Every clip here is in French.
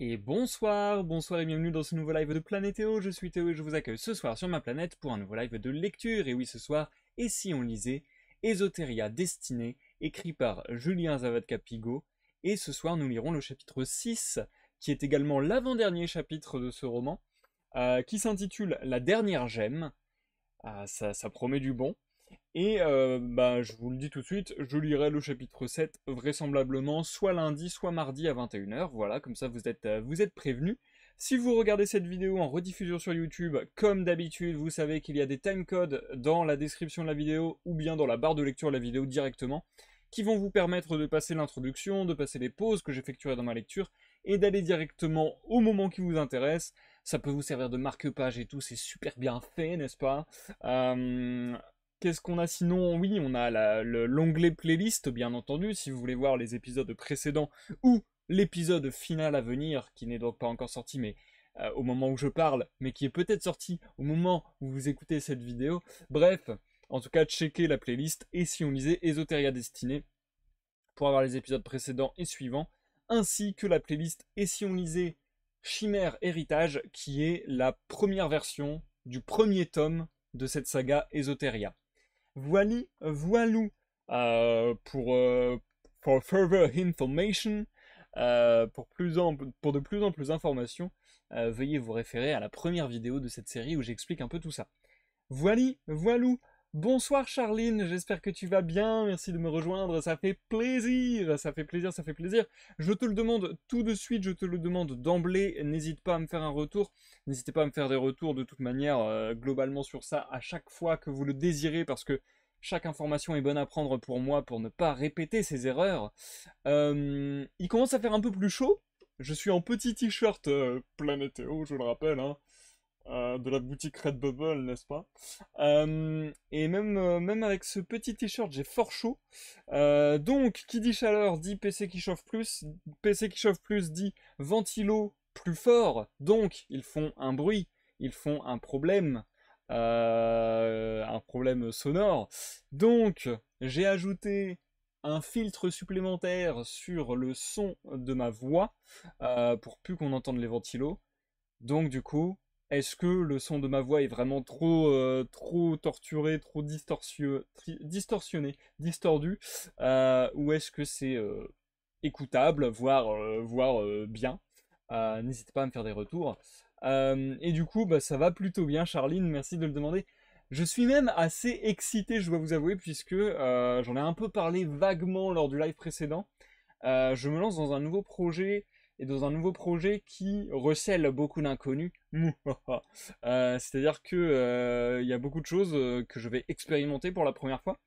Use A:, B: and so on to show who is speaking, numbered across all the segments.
A: Et bonsoir, bonsoir et bienvenue dans ce nouveau live de Planétéo, je suis Théo et je vous accueille ce soir sur ma planète pour un nouveau live de lecture. Et oui, ce soir, et si on lisait Esoteria Destinée, écrit par Julien zavadka pigo Et ce soir, nous lirons le chapitre 6, qui est également l'avant-dernier chapitre de ce roman, euh, qui s'intitule La dernière gemme. Ah, ça promet du bon. Et euh, bah, je vous le dis tout de suite, je lirai le chapitre 7 vraisemblablement soit lundi, soit mardi à 21h. Voilà, comme ça vous êtes, euh, vous êtes prévenus. Si vous regardez cette vidéo en rediffusion sur YouTube, comme d'habitude, vous savez qu'il y a des timecodes dans la description de la vidéo ou bien dans la barre de lecture de la vidéo directement qui vont vous permettre de passer l'introduction, de passer les pauses que j'effectuerai dans ma lecture et d'aller directement au moment qui vous intéresse. Ça peut vous servir de marque-page et tout, c'est super bien fait, n'est-ce pas euh, Qu'est-ce qu'on a sinon Oui, on a l'onglet playlist, bien entendu, si vous voulez voir les épisodes précédents ou l'épisode final à venir, qui n'est donc pas encore sorti, mais euh, au moment où je parle, mais qui est peut-être sorti au moment où vous écoutez cette vidéo. Bref, en tout cas, checkez la playlist et si on lisait Esoteria Destinée pour avoir les épisodes précédents et suivants, ainsi que la playlist et si on lisait Chimère Héritage, qui est la première version du premier tome de cette saga Esoteria voili, voilou euh, pour euh, information. Euh, pour, plus de plus en plus d'informations, veuillez vous référer à la première vidéo de cette série où j'explique un peu tout ça. Voili, voilou, Bonsoir Charline, j'espère que tu vas bien, merci de me rejoindre, ça fait plaisir, ça fait plaisir, ça fait plaisir. Je te le demande tout de suite, je te le demande d'emblée, n'hésite pas à me faire un retour, n'hésitez pas à me faire des retours de toute manière euh, globalement sur ça à chaque fois que vous le désirez parce que chaque information est bonne à prendre pour moi pour ne pas répéter ces erreurs. Euh, il commence à faire un peu plus chaud, je suis en petit t-shirt euh, je le rappelle, hein. Euh, de la boutique Redbubble, n'est-ce pas euh, Et même, euh, même avec ce petit t-shirt, j'ai fort chaud. donc, qui dit chaleur dit PC qui chauffe plus, PC qui chauffe plus dit ventilo plus fort. Donc, ils font un bruit, ils font un problème. un problème sonore. Donc, j'ai ajouté un filtre supplémentaire sur le son de ma voix pour plus qu'on entende les ventilos. Donc du coup, est-ce que le son de ma voix est vraiment trop, euh, trop torturé, trop distorsionné, distordu, euh, ou est-ce que c'est euh, écoutable, voire, voire bien N'hésitez pas à me faire des retours. et du coup, bah, ça va plutôt bien, Charline, merci de le demander. Je suis même assez excité, je dois vous avouer, puisque j'en ai un peu parlé vaguement lors du live précédent. je me lance dans un nouveau projet et dans un nouveau projet qui recèle beaucoup d'inconnus. Euh, c'est-à-dire que euh, il y a beaucoup de choses euh, que je vais expérimenter pour la première fois.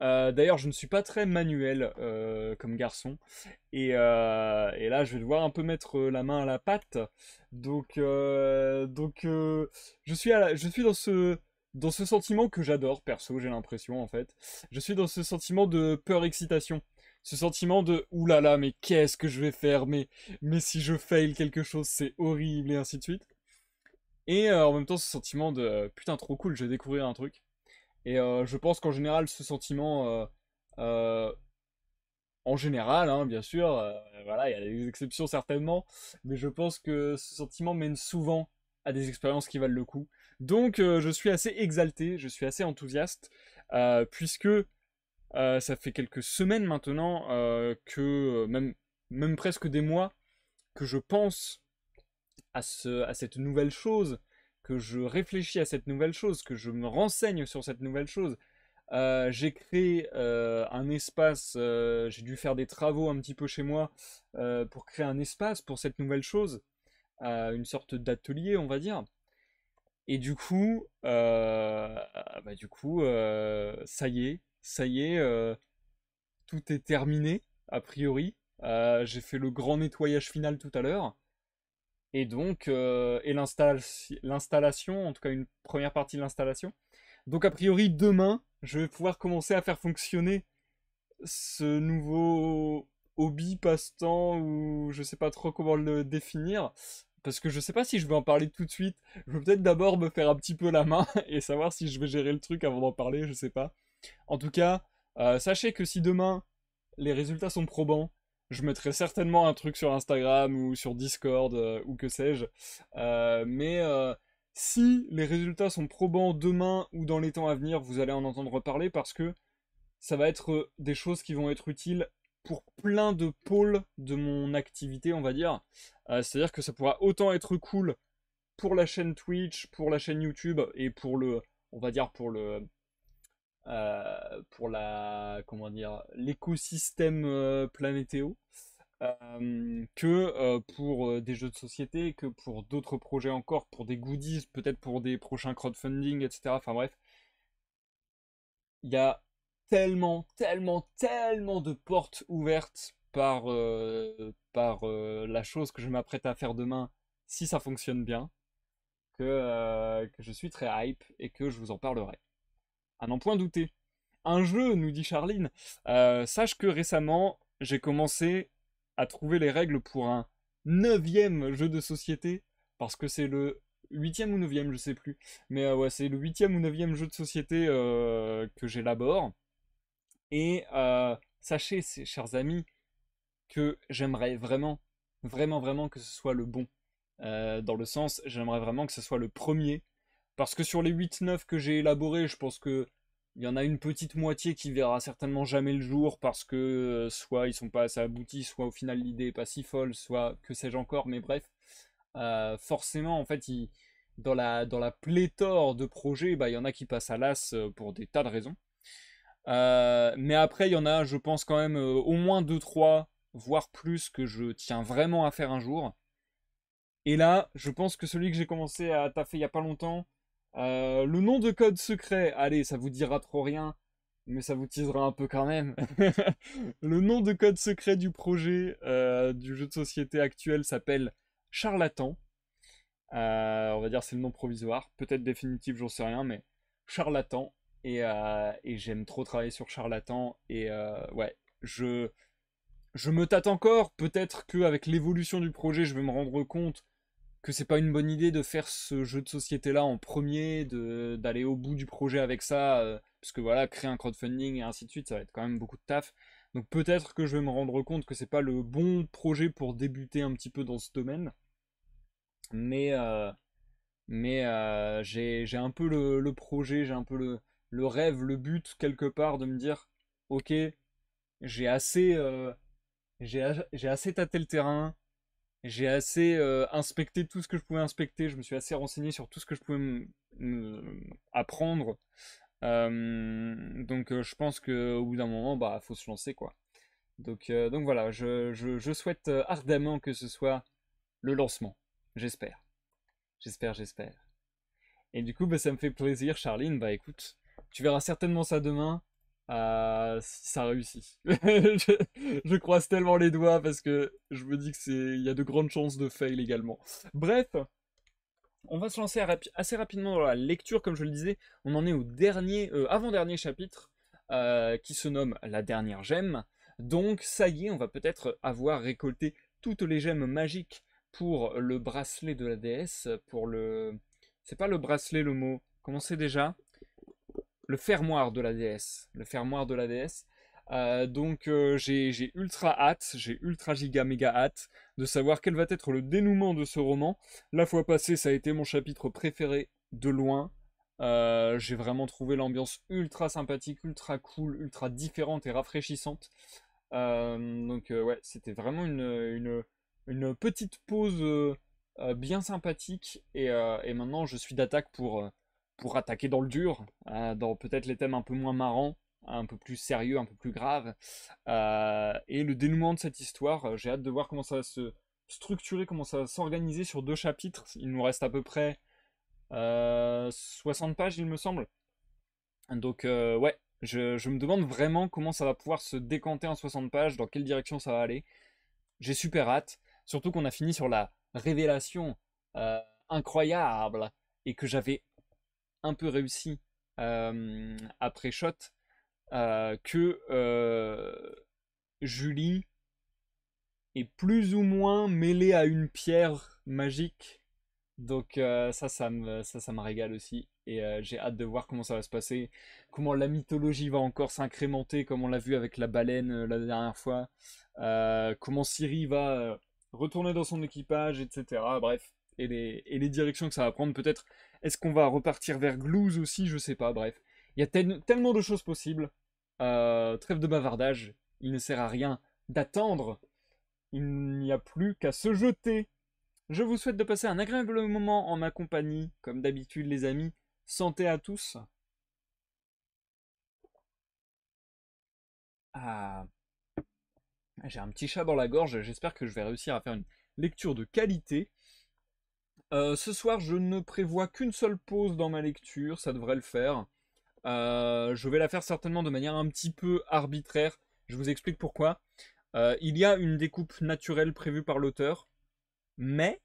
A: D'ailleurs, je ne suis pas très manuel comme garçon, et, là, je vais devoir un peu mettre la main à la pâte. Donc, donc, je suis je suis dans ce dans ce sentiment que j'adore, perso, j'ai l'impression en fait. Je suis dans ce sentiment de peur-excitation ce sentiment de oulala, là là, mais qu'est-ce que je vais faire, mais, mais si je fail quelque chose, c'est horrible, et ainsi de suite. Et euh, en même temps, ce sentiment de euh, putain, trop cool, j'ai découvert un truc. Et euh, je pense qu'en général, ce sentiment, en général, hein, bien sûr, voilà, il y a des exceptions certainement, mais je pense que ce sentiment mène souvent à des expériences qui valent le coup. Donc, je suis assez exalté, je suis assez enthousiaste, puisque euh, ça fait quelques semaines maintenant euh, que, euh, même, presque des mois, que je pense à, cette nouvelle chose, que je réfléchis à cette nouvelle chose, que je me renseigne sur cette nouvelle chose. j'ai créé un espace, j'ai dû faire des travaux un petit peu chez moi pour créer un espace pour cette nouvelle chose, une sorte d'atelier on va dire. Et du coup, bah, du coup ça y est, ça y est, euh, tout est terminé, a priori. Euh, j'ai fait le grand nettoyage final tout à l'heure. Et donc, euh, et l'installation, en tout cas une première partie de l'installation. Donc, a priori, demain, je vais pouvoir commencer à faire fonctionner ce nouveau hobby, passe-temps, ou je sais pas trop comment le définir. Parce que je sais pas si je vais en parler tout de suite. Je vais peut-être d'abord me faire un petit peu la main et savoir si je vais gérer le truc avant d'en parler, je sais pas. En tout cas, euh, sachez que si demain les résultats sont probants, je mettrai certainement un truc sur Instagram ou sur Discord euh, ou que sais-je. Euh, mais si les résultats sont probants demain ou dans les temps à venir, vous allez en entendre parler parce que ça va être des choses qui vont être utiles pour plein de pôles de mon activité, on va dire. C'est-à-dire que ça pourra autant être cool pour la chaîne Twitch, pour la chaîne YouTube et pour le, on va dire pour le, euh, pour la comment dire l'écosystème euh, planétéo euh, que pour des jeux de société, que pour d'autres projets encore, pour des goodies, peut-être pour des prochains crowdfunding, etc. Enfin bref, il y a tellement, tellement, tellement de portes ouvertes par, par la chose que je m'apprête à faire demain, si ça fonctionne bien, que, que je suis très hype et que je vous en parlerai n'en point douter. Un jeu, nous dit Charline. Euh, sache que récemment, j'ai commencé à trouver les règles pour un neuvième jeu de société, parce que c'est le huitième ou neuvième, je sais plus. Mais euh, ouais, c'est le huitième ou neuvième jeu de société euh, que j'élabore. Et sachez, chers amis, que j'aimerais vraiment, vraiment, vraiment que ce soit le bon. dans le sens, j'aimerais vraiment que ce soit le premier parce que sur les 8-9 que j'ai élaborés, je pense que il y en a une petite moitié qui verra certainement jamais le jour parce que euh, soit ils sont pas assez aboutis, soit au final l'idée est pas si folle, soit que sais-je encore, mais bref. Euh, forcément, en fait, dans, la, dans la pléthore de projets, bah, il y en a qui passent à l'as euh, pour des tas de raisons. mais après, il y en a, je pense, quand même au moins 2-3, voire plus, que je tiens vraiment à faire un jour. Et là, je pense que celui que j'ai commencé à taffer il n'y a pas longtemps, euh, le nom de code secret, allez, ça vous dira trop rien, mais ça vous teasera un peu quand même. le nom de code secret du projet euh, du jeu de société actuel s'appelle Charlatan. Euh, on va dire c'est le nom provisoire, peut-être définitif, j'en sais rien, mais Charlatan. Et, j'aime trop travailler sur Charlatan. Et ouais, je, je me tâte encore. Peut-être qu'avec l'évolution du projet, je vais me rendre compte que c'est pas une bonne idée de faire ce jeu de société là en premier, d'aller au bout du projet avec ça, euh, parce que voilà, créer un crowdfunding et ainsi de suite, ça va être quand même beaucoup de taf. Donc peut-être que je vais me rendre compte que c'est pas le bon projet pour débuter un petit peu dans ce domaine. Mais, euh, mais euh, j'ai un peu le, projet, j'ai un peu le, le, rêve, le but quelque part de me dire ok, j'ai assez, j'ai assez tâté le terrain, j'ai assez euh, inspecté tout ce que je pouvais inspecter, je me suis assez renseigné sur tout ce que je pouvais apprendre. donc euh, je pense qu'au bout d'un moment, bah faut se lancer quoi. Donc, euh, donc voilà, je, je souhaite ardemment que ce soit le lancement. J'espère. J'espère, j'espère. Et du coup, bah, ça me fait plaisir, Charline. Bah écoute, tu verras certainement ça demain. Ah, si ça réussit. je, croise tellement les doigts parce que je me dis que c'est, il y a de grandes chances de fail également. Bref, on va se lancer assez rapidement dans la lecture, comme je le disais. On en est au dernier, euh, avant-dernier chapitre euh, qui se nomme La dernière gemme. Donc ça y est, on va peut-être avoir récolté toutes les gemmes magiques pour le bracelet de la déesse, pour le... C'est pas le bracelet le mot, comment déjà le fermoir de la DS. Le fermoir de la DS. Euh, donc euh, j'ai ultra hâte, j'ai ultra giga méga hâte de savoir quel va être le dénouement de ce roman. La fois passée, ça a été mon chapitre préféré de loin. Euh, j'ai vraiment trouvé l'ambiance ultra sympathique, ultra cool, ultra différente et rafraîchissante. donc ouais, c'était vraiment une, une, petite pause bien sympathique et, maintenant je suis d'attaque pour pour attaquer dans le dur, euh, dans peut-être les thèmes un peu moins marrants, un peu plus sérieux, un peu plus graves. Euh, et le dénouement de cette histoire, euh, j'ai hâte de voir comment ça va se structurer, comment ça va s'organiser sur deux chapitres. Il nous reste à peu près 60 pages, il me semble. Donc ouais, je, je, me demande vraiment comment ça va pouvoir se décanter en 60 pages, dans quelle direction ça va aller. J'ai super hâte, surtout qu'on a fini sur la révélation incroyable et que j'avais un peu réussi euh, après Shot euh, que euh, Julie est plus ou moins mêlée à une pierre magique. Donc ça, ça me, ça, ça régale aussi. Et j'ai hâte de voir comment ça va se passer, comment la mythologie va encore s'incrémenter, comme on l'a vu avec la baleine la dernière fois, comment Siri va retourner dans son équipage, etc. Bref, et les directions que ça va prendre. Peut-être est-ce qu'on va repartir vers Glouz aussi Je sais pas, bref. Il y a tellement de choses possibles. Euh, trêve de bavardage, il ne sert à rien d'attendre. Il n'y a plus qu'à se jeter. Je vous souhaite de passer un agréable moment en ma compagnie, comme d'habitude les amis. Santé à tous. Ah. J'ai un petit chat dans la gorge, j'espère que je vais réussir à faire une lecture de qualité. Euh, ce soir, je ne prévois qu'une seule pause dans ma lecture, ça devrait le faire. Euh, je vais la faire certainement de manière un petit peu arbitraire. Je vous explique pourquoi. Euh, il y a une découpe naturelle prévue par l'auteur, mais,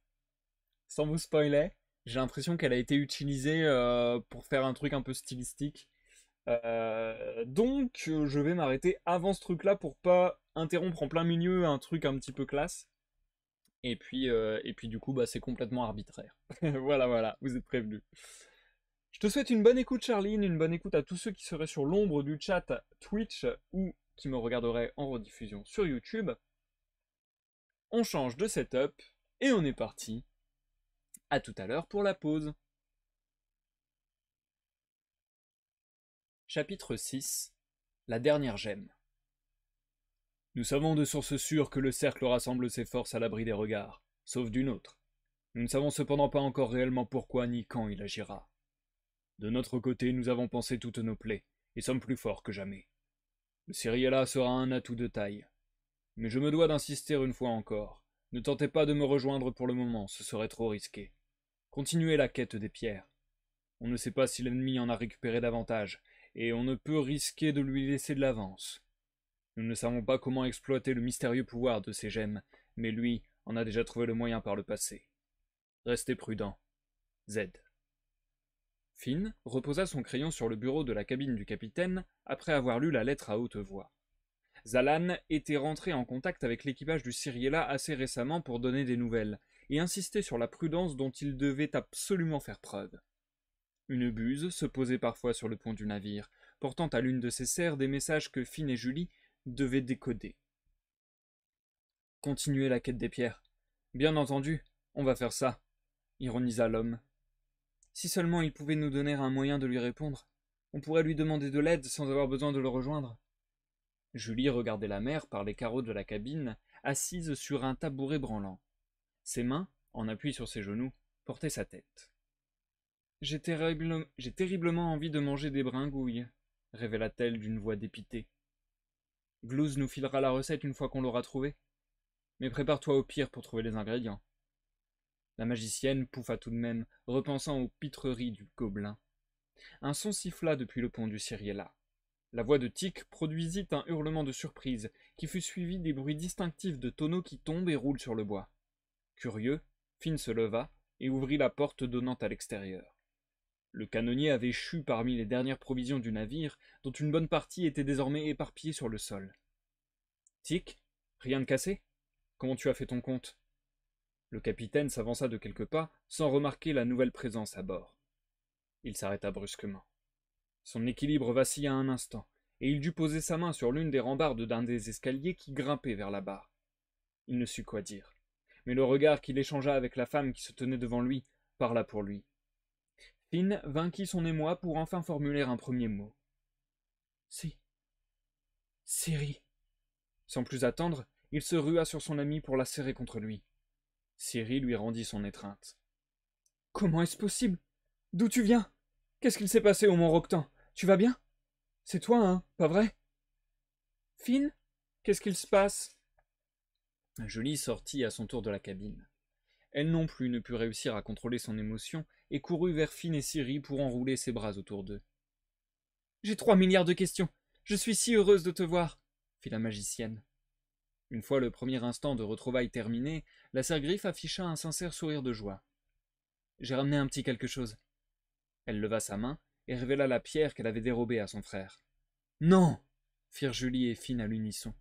A: sans vous spoiler, j'ai l'impression qu'elle a été utilisée pour faire un truc un peu stylistique. donc, je vais m'arrêter avant ce truc-là pour pas interrompre en plein milieu un truc un petit peu classe. Et puis, euh, et puis du coup, bah, c'est complètement arbitraire. voilà, voilà, vous êtes prévenus. Je te souhaite une bonne écoute, Charline, une bonne écoute à tous ceux qui seraient sur l'ombre du chat Twitch ou qui me regarderaient en rediffusion sur YouTube. On change de setup et on est parti. À tout à l'heure pour la pause. Chapitre 6 La dernière gemme. Nous savons de source sûres que le cercle rassemble ses forces à l'abri des regards, sauf d'une autre. Nous ne savons cependant pas encore réellement pourquoi ni quand il agira. De notre côté, nous avons pensé toutes nos plaies, et sommes plus forts que jamais. Le Cyriella sera un atout de taille. Mais je me dois d'insister une fois encore. Ne tentez pas de me rejoindre pour le moment, ce serait trop risqué. Continuez la quête des pierres. On ne sait pas si l'ennemi en a récupéré davantage, et on ne peut risquer de lui laisser de l'avance. Nous ne savons pas comment exploiter le mystérieux pouvoir de ces gemmes, mais lui en a déjà trouvé le moyen par le passé. Restez prudent. Z. Finn reposa son crayon sur le bureau de la cabine du capitaine après avoir lu la lettre à haute voix. Zalan était rentré en contact avec l'équipage du Siriela assez récemment pour donner des nouvelles et insister sur la prudence dont il devait absolument faire preuve. Une buse se posait parfois sur le pont du navire, portant à l'une de ses serres des messages que Finn et Julie devait décoder. Continuez la quête des pierres. Bien entendu, on va faire ça, ironisa l'homme. Si seulement il pouvait nous donner un moyen de lui répondre, on pourrait lui demander de l'aide sans avoir besoin de le rejoindre. Julie regardait la mer par les carreaux de la cabine, assise sur un tabouret branlant. Ses mains, en appui sur ses genoux, portaient sa tête. J'ai terriblement envie de manger des bringouilles, révéla-t-elle d'une voix dépitée. Gluse nous filera la recette une fois qu'on l'aura trouvée. Mais prépare-toi au pire pour trouver les ingrédients. La magicienne pouffa tout de même, repensant aux pitreries du gobelin. Un son siffla depuis le pont du Ciriella. La voix de Tic produisit un hurlement de surprise, qui fut suivi des bruits distinctifs de tonneaux qui tombent et roulent sur le bois. Curieux, Finn se leva et ouvrit la porte donnant à l'extérieur. Le canonnier avait chu parmi les dernières provisions du navire, dont une bonne partie était désormais éparpillée sur le sol. Tic, rien de cassé Comment tu as fait ton compte Le capitaine s'avança de quelques pas, sans remarquer la nouvelle présence à bord. Il s'arrêta brusquement. Son équilibre vacilla un instant, et il dut poser sa main sur l'une des rambardes d'un des escaliers qui grimpait vers la barre. Il ne sut quoi dire, mais le regard qu'il échangea avec la femme qui se tenait devant lui parla pour lui. Finn vainquit son émoi pour enfin formuler un premier mot. Si. Siri. Sans plus attendre, il se rua sur son ami pour la serrer contre lui. Siri lui rendit son étreinte. Comment est-ce possible D'où tu viens Qu'est-ce qu'il s'est passé au Mont Roctan Tu vas bien C'est toi, hein Pas vrai Finn Qu'est-ce qu'il se passe Julie sortit à son tour de la cabine. Elle non plus ne put réussir à contrôler son émotion et courut vers Finn et Siri pour enrouler ses bras autour d'eux. J'ai trois milliards de questions. Je suis si heureuse de te voir, fit la magicienne. Une fois le premier instant de retrouvailles terminé, la sergriffe afficha un sincère sourire de joie. J'ai ramené un petit quelque chose. Elle leva sa main et révéla la pierre qu'elle avait dérobée à son frère. Non firent Julie et Finn à l'unisson.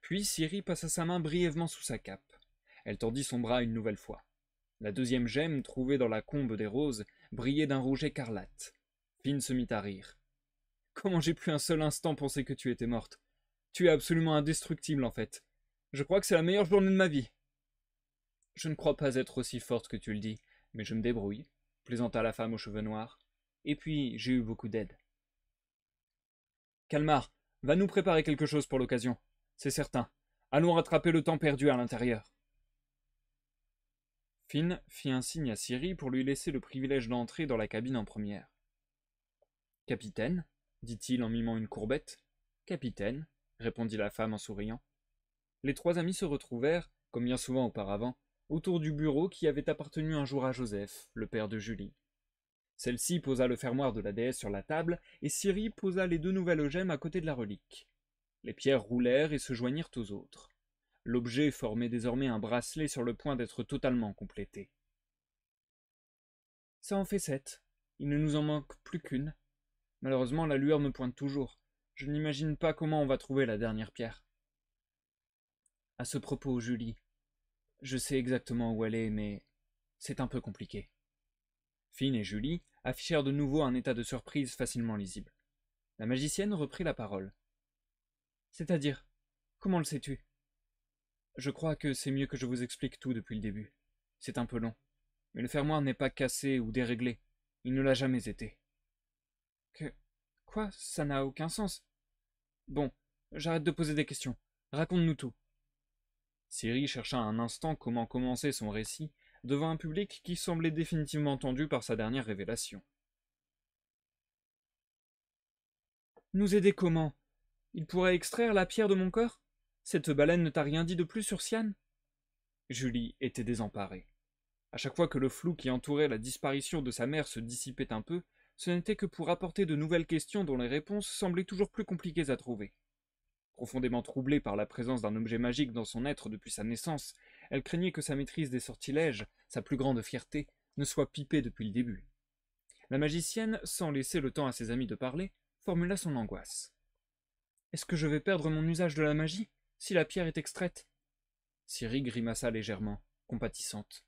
A: Puis Siri passa sa main brièvement sous sa cape. Elle tendit son bras une nouvelle fois. La deuxième gemme, trouvée dans la combe des roses, brillait d'un rouge écarlate. Finn se mit à rire. Comment j'ai pu un seul instant penser que tu étais morte Tu es absolument indestructible en fait. Je crois que c'est la meilleure journée de ma vie. Je ne crois pas être aussi forte que tu le dis, mais je me débrouille, plaisanta la femme aux cheveux noirs. Et puis, j'ai eu beaucoup d'aide. Calmar, va nous préparer quelque chose pour l'occasion. C'est certain. Allons rattraper le temps perdu à l'intérieur. Finn fit un signe à Siri pour lui laisser le privilège d'entrer dans la cabine en première. Capitaine, dit-il en mimant une courbette. Capitaine, répondit la femme en souriant. Les trois amis se retrouvèrent, comme bien souvent auparavant, autour du bureau qui avait appartenu un jour à Joseph, le père de Julie. Celle-ci posa le fermoir de la déesse sur la table, et Siri posa les deux nouvelles gemmes à côté de la relique. Les pierres roulèrent et se joignirent aux autres. L'objet formait désormais un bracelet sur le point d'être totalement complété. Ça en fait sept. Il ne nous en manque plus qu'une. Malheureusement, la lueur me pointe toujours. Je n'imagine pas comment on va trouver la dernière pierre. À ce propos, Julie, je sais exactement où elle est, mais c'est un peu compliqué. Finn et Julie affichèrent de nouveau un état de surprise facilement lisible. La magicienne reprit la parole. C'est-à-dire, comment le sais-tu je crois que c'est mieux que je vous explique tout depuis le début. C'est un peu long. Mais le fermoir n'est pas cassé ou déréglé. Il ne l'a jamais été. Que. Quoi Ça n'a aucun sens. Bon, j'arrête de poser des questions. Raconte-nous tout. Siri chercha un instant comment commencer son récit devant un public qui semblait définitivement tendu par sa dernière révélation. Nous aider comment Il pourrait extraire la pierre de mon corps cette baleine ne t'a rien dit de plus sur Sian Julie était désemparée. À chaque fois que le flou qui entourait la disparition de sa mère se dissipait un peu, ce n'était que pour apporter de nouvelles questions dont les réponses semblaient toujours plus compliquées à trouver. Profondément troublée par la présence d'un objet magique dans son être depuis sa naissance, elle craignait que sa maîtrise des sortilèges, sa plus grande fierté, ne soit pipée depuis le début. La magicienne, sans laisser le temps à ses amis de parler, formula son angoisse. Est-ce que je vais perdre mon usage de la magie si la pierre est extraite Siri grimaça légèrement, compatissante.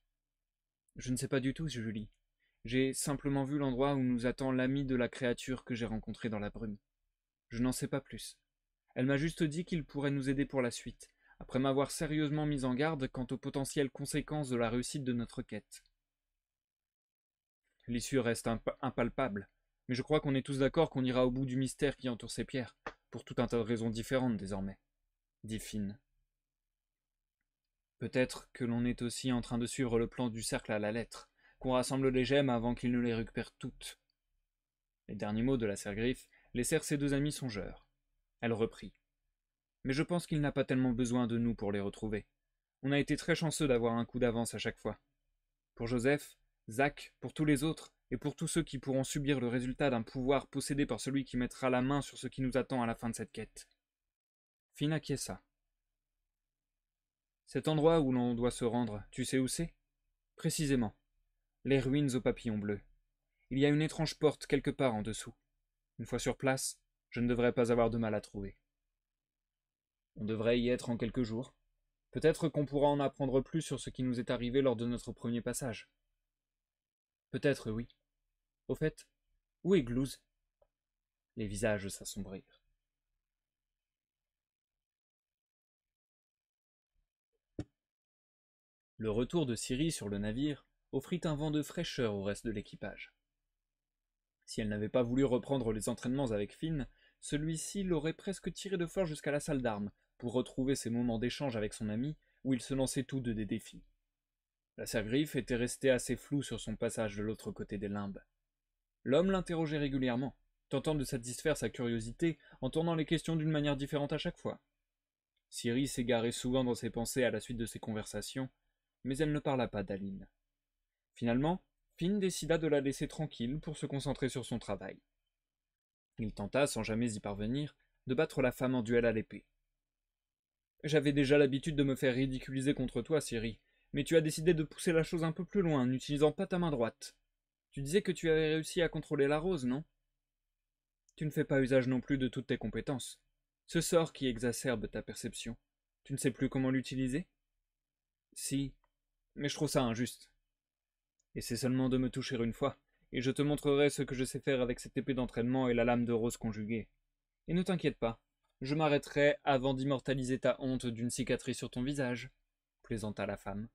A: Je ne sais pas du tout, Julie. J'ai simplement vu l'endroit où nous attend l'ami de la créature que j'ai rencontrée dans la brume. Je n'en sais pas plus. Elle m'a juste dit qu'il pourrait nous aider pour la suite, après m'avoir sérieusement mise en garde quant aux potentielles conséquences de la réussite de notre quête. L'issue reste impalpable, mais je crois qu'on est tous d'accord qu'on ira au bout du mystère qui entoure ces pierres, pour tout un tas de raisons différentes désormais dit Peut-être que l'on est aussi en train de suivre le plan du cercle à la lettre, qu'on rassemble les gemmes avant qu'il ne les récupère toutes. Les derniers mots de la sergriffe laissèrent ses deux amis songeurs. Elle reprit. Mais je pense qu'il n'a pas tellement besoin de nous pour les retrouver. On a été très chanceux d'avoir un coup d'avance à chaque fois. Pour Joseph, Zach, pour tous les autres, et pour tous ceux qui pourront subir le résultat d'un pouvoir possédé par celui qui mettra la main sur ce qui nous attend à la fin de cette quête. Cet endroit où l'on doit se rendre, tu sais où c'est Précisément. Les ruines aux papillons bleus. Il y a une étrange porte quelque part en dessous. Une fois sur place, je ne devrais pas avoir de mal à trouver. On devrait y être en quelques jours. Peut-être qu'on pourra en apprendre plus sur ce qui nous est arrivé lors de notre premier passage. Peut-être oui. Au fait, où est Glouz? Les visages s'assombrirent. Le retour de Siri sur le navire offrit un vent de fraîcheur au reste de l'équipage. Si elle n'avait pas voulu reprendre les entraînements avec Finn, celui-ci l'aurait presque tiré de force jusqu'à la salle d'armes pour retrouver ses moments d'échange avec son ami où ils se lançaient tous deux des défis. La sergriffe était restée assez floue sur son passage de l'autre côté des limbes. L'homme l'interrogeait régulièrement, tentant de satisfaire sa curiosité en tournant les questions d'une manière différente à chaque fois. Siri s'égarait souvent dans ses pensées à la suite de ces conversations, mais elle ne parla pas d'Aline. Finalement, Finn décida de la laisser tranquille pour se concentrer sur son travail. Il tenta, sans jamais y parvenir, de battre la femme en duel à l'épée. J'avais déjà l'habitude de me faire ridiculiser contre toi, Siri, mais tu as décidé de pousser la chose un peu plus loin, n'utilisant pas ta main droite. Tu disais que tu avais réussi à contrôler la rose, non Tu ne fais pas usage non plus de toutes tes compétences. Ce sort qui exacerbe ta perception, tu ne sais plus comment l'utiliser Si, mais je trouve ça injuste. Et c'est seulement de me toucher une fois, et je te montrerai ce que je sais faire avec cette épée d'entraînement et la lame de rose conjuguée. Et ne t'inquiète pas, je m'arrêterai avant d'immortaliser ta honte d'une cicatrice sur ton visage, plaisanta la femme.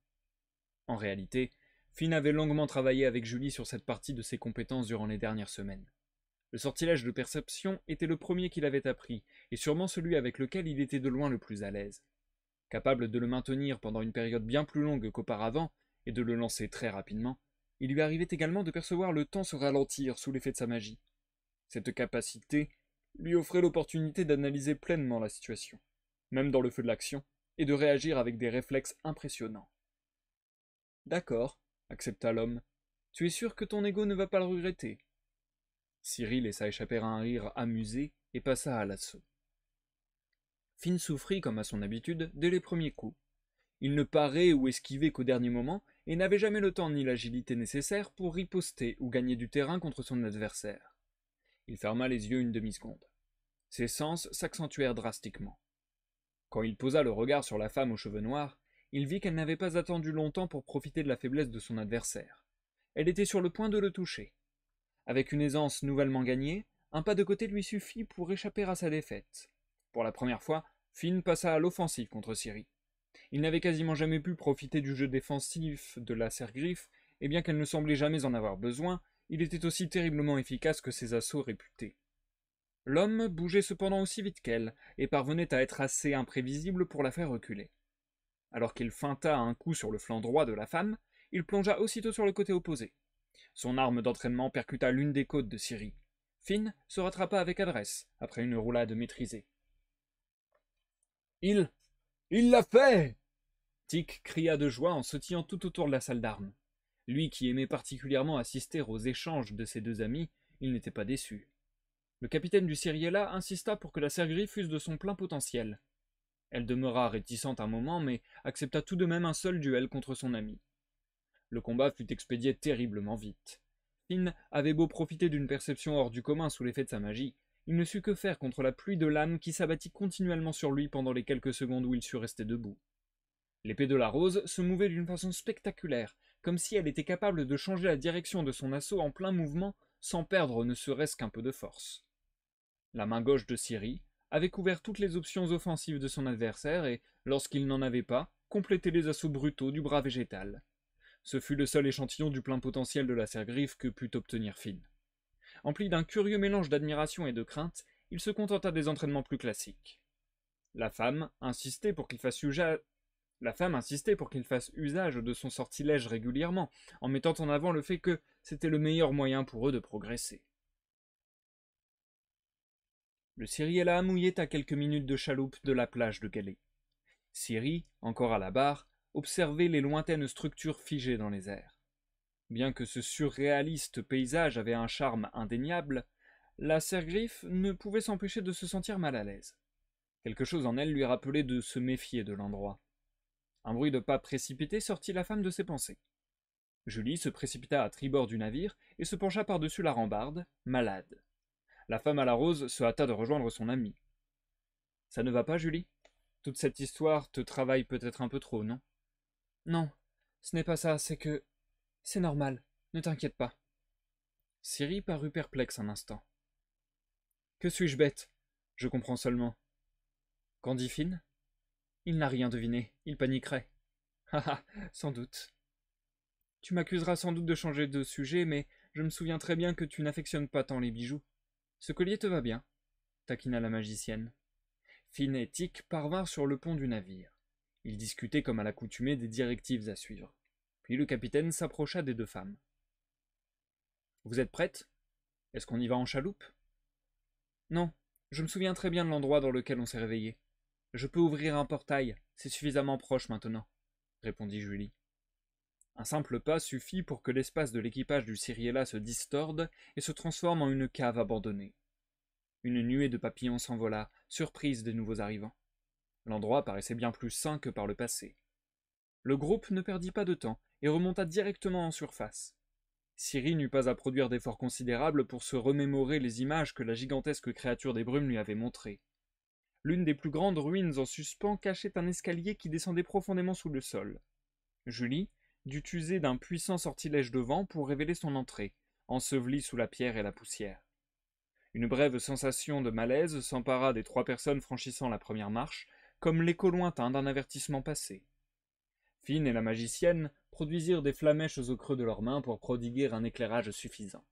A: En réalité, Finn avait longuement travaillé avec Julie sur cette partie de ses compétences durant les dernières semaines. Le sortilège de perception était le premier qu'il avait appris, et sûrement celui avec lequel il était de loin le plus à l'aise capable de le maintenir pendant une période bien plus longue qu'auparavant, et de le lancer très rapidement, il lui arrivait également de percevoir le temps se ralentir sous l'effet de sa magie. Cette capacité lui offrait l'opportunité d'analyser pleinement la situation, même dans le feu de l'action, et de réagir avec des réflexes impressionnants. D'accord, accepta l'homme. Tu es sûr que ton ego ne va pas le regretter Cyril laissa échapper à un rire amusé et passa à l'assaut. Finn souffrit, comme à son habitude, dès les premiers coups. Il ne parait ou esquivait qu'au dernier moment, et n'avait jamais le temps ni l'agilité nécessaire pour riposter ou gagner du terrain contre son adversaire. Il ferma les yeux une demi-seconde. Ses sens s'accentuèrent drastiquement. Quand il posa le regard sur la femme aux cheveux noirs, il vit qu'elle n'avait pas attendu longtemps pour profiter de la faiblesse de son adversaire. Elle était sur le point de le toucher. Avec une aisance nouvellement gagnée, un pas de côté lui suffit pour échapper à sa défaite. Pour la première fois, Finn passa à l'offensive contre Siri. Il n'avait quasiment jamais pu profiter du jeu défensif de la Sergriffe, et bien qu'elle ne semblait jamais en avoir besoin, il était aussi terriblement efficace que ses assauts réputés. L'homme bougeait cependant aussi vite qu'elle, et parvenait à être assez imprévisible pour la faire reculer. Alors qu'il feinta un coup sur le flanc droit de la femme, il plongea aussitôt sur le côté opposé. Son arme d'entraînement percuta l'une des côtes de Siri. Finn se rattrapa avec adresse, après une roulade maîtrisée. Il. Il l'a fait Tic cria de joie en sautillant tout autour de la salle d'armes. Lui qui aimait particulièrement assister aux échanges de ses deux amis, il n'était pas déçu. Le capitaine du Syriella insista pour que la sergrie fût de son plein potentiel. Elle demeura réticente un moment, mais accepta tout de même un seul duel contre son ami. Le combat fut expédié terriblement vite. Finn avait beau profiter d'une perception hors du commun sous l'effet de sa magie, il ne sut que faire contre la pluie de lames qui s'abattit continuellement sur lui pendant les quelques secondes où il sut rester debout. L'épée de la rose se mouvait d'une façon spectaculaire, comme si elle était capable de changer la direction de son assaut en plein mouvement sans perdre ne serait-ce qu'un peu de force. La main gauche de Siri avait couvert toutes les options offensives de son adversaire et, lorsqu'il n'en avait pas, complétait les assauts brutaux du bras végétal. Ce fut le seul échantillon du plein potentiel de la serre-griffe que put obtenir Finn empli d'un curieux mélange d'admiration et de crainte, il se contenta des entraînements plus classiques. La femme insistait pour qu'il fasse usage de son sortilège régulièrement, en mettant en avant le fait que c'était le meilleur moyen pour eux de progresser. Le Cyriella mouillait à quelques minutes de chaloupe de la plage de Calais. Siri, encore à la barre, observait les lointaines structures figées dans les airs. Bien que ce surréaliste paysage avait un charme indéniable, la serre ne pouvait s'empêcher de se sentir mal à l'aise. Quelque chose en elle lui rappelait de se méfier de l'endroit. Un bruit de pas précipité sortit la femme de ses pensées. Julie se précipita à tribord du navire et se pencha par-dessus la rambarde, malade. La femme à la rose se hâta de rejoindre son amie. Ça ne va pas, Julie Toute cette histoire te travaille peut-être un peu trop, non Non, ce n'est pas ça, c'est que. C'est normal, ne t'inquiète pas. Siri parut perplexe un instant. Que suis-je bête Je comprends seulement. dit Finn ?»« Il n'a rien deviné, il paniquerait. Ah, ah sans doute. Tu m'accuseras sans doute de changer de sujet, mais je me souviens très bien que tu n'affectionnes pas tant les bijoux. Ce collier te va bien, taquina la magicienne. Finn et Tic parvinrent sur le pont du navire. Ils discutaient comme à l'accoutumée des directives à suivre. Puis le capitaine s'approcha des deux femmes. Vous êtes prêtes Est-ce qu'on y va en chaloupe Non, je me souviens très bien de l'endroit dans lequel on s'est réveillé. Je peux ouvrir un portail, c'est suffisamment proche maintenant, répondit Julie. Un simple pas suffit pour que l'espace de l'équipage du Cyriella se distorde et se transforme en une cave abandonnée. Une nuée de papillons s'envola, surprise des nouveaux arrivants. L'endroit paraissait bien plus sain que par le passé. Le groupe ne perdit pas de temps et remonta directement en surface. Siri n'eut pas à produire d'efforts considérables pour se remémorer les images que la gigantesque créature des brumes lui avait montrées. L'une des plus grandes ruines en suspens cachait un escalier qui descendait profondément sous le sol. Julie dut user d'un puissant sortilège de vent pour révéler son entrée, ensevelie sous la pierre et la poussière. Une brève sensation de malaise s'empara des trois personnes franchissant la première marche, comme l'écho lointain d'un avertissement passé. Finn et la magicienne produisirent des flamèches au creux de leurs mains pour prodiguer un éclairage suffisant.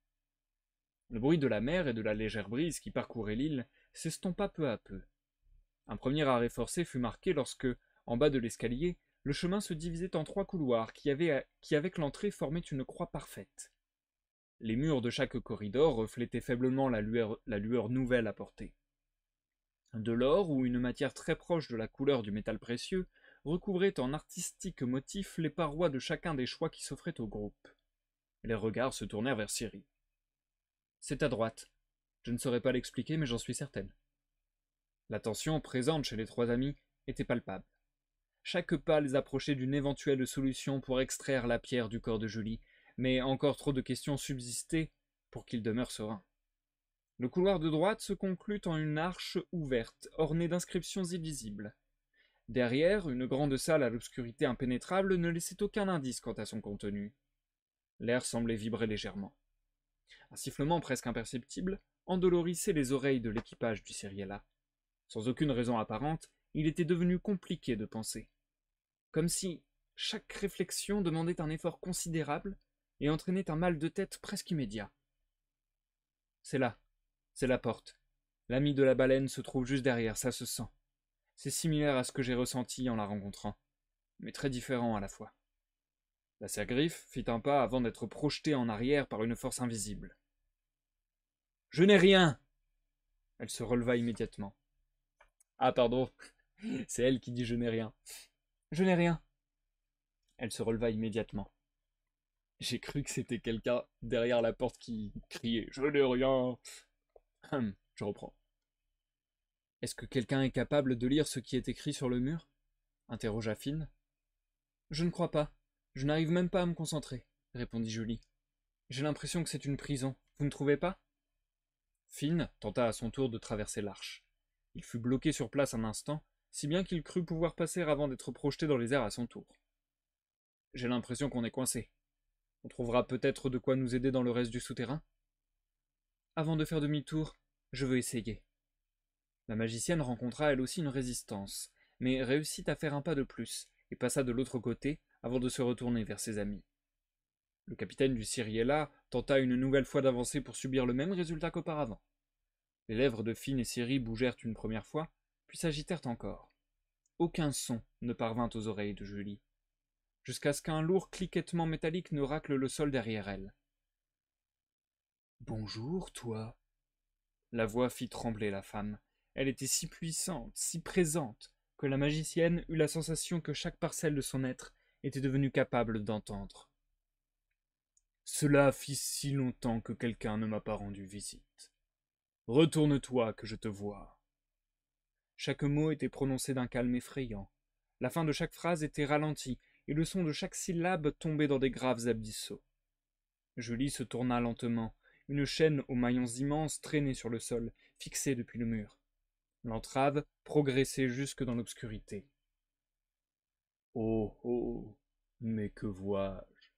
A: Le bruit de la mer et de la légère brise qui parcourait l'île s'estompa peu à peu. Un premier arrêt forcé fut marqué lorsque, en bas de l'escalier, le chemin se divisait en trois couloirs qui, avec l'entrée, formaient une croix parfaite. Les murs de chaque corridor reflétaient faiblement la lueur, la lueur nouvelle apportée. De l'or ou une matière très proche de la couleur du métal précieux recouvraient en artistiques motifs les parois de chacun des choix qui s'offraient au groupe. Les regards se tournèrent vers Siri. C'est à droite. Je ne saurais pas l'expliquer, mais j'en suis certaine. La tension présente chez les trois amis était palpable. Chaque pas les approchait d'une éventuelle solution pour extraire la pierre du corps de Julie, mais encore trop de questions subsistaient pour qu'il demeure serein. Le couloir de droite se conclut en une arche ouverte, ornée d'inscriptions illisibles. Derrière, une grande salle à l'obscurité impénétrable ne laissait aucun indice quant à son contenu. L'air semblait vibrer légèrement. Un sifflement presque imperceptible endolorissait les oreilles de l'équipage du Seriella. Sans aucune raison apparente, il était devenu compliqué de penser. Comme si chaque réflexion demandait un effort considérable et entraînait un mal de tête presque immédiat. C'est là, c'est la porte. L'ami de la baleine se trouve juste derrière, ça se sent. C'est similaire à ce que j'ai ressenti en la rencontrant, mais très différent à la fois. La sergriffe fit un pas avant d'être projetée en arrière par une force invisible. Je n'ai rien Elle se releva immédiatement. Ah, pardon, c'est elle qui dit je n'ai rien. Je n'ai rien. Elle se releva immédiatement. J'ai cru que c'était quelqu'un derrière la porte qui criait Je n'ai rien. Hum, je reprends. Est-ce que quelqu'un est capable de lire ce qui est écrit sur le mur interrogea Finn. Je ne crois pas. Je n'arrive même pas à me concentrer, répondit Julie. J'ai l'impression que c'est une prison. Vous ne trouvez pas Finn tenta à son tour de traverser l'arche. Il fut bloqué sur place un instant, si bien qu'il crut pouvoir passer avant d'être projeté dans les airs à son tour. J'ai l'impression qu'on est coincé. On trouvera peut-être de quoi nous aider dans le reste du souterrain Avant de faire demi-tour, je veux essayer. La magicienne rencontra elle aussi une résistance, mais réussit à faire un pas de plus, et passa de l'autre côté avant de se retourner vers ses amis. Le capitaine du Cyriella tenta une nouvelle fois d'avancer pour subir le même résultat qu'auparavant. Les lèvres de Fine et Siri bougèrent une première fois, puis s'agitèrent encore. Aucun son ne parvint aux oreilles de Julie, jusqu'à ce qu'un lourd cliquettement métallique ne racle le sol derrière elle. Bonjour, toi. La voix fit trembler la femme, elle était si puissante, si présente, que la magicienne eut la sensation que chaque parcelle de son être était devenue capable d'entendre. Cela fit si longtemps que quelqu'un ne m'a pas rendu visite. Retourne-toi que je te vois. Chaque mot était prononcé d'un calme effrayant. La fin de chaque phrase était ralentie, et le son de chaque syllabe tombait dans des graves abyssaux. Julie se tourna lentement. Une chaîne aux maillons immenses traînait sur le sol, fixée depuis le mur. L'entrave progressait jusque dans l'obscurité. Oh oh, oh Mais que vois-je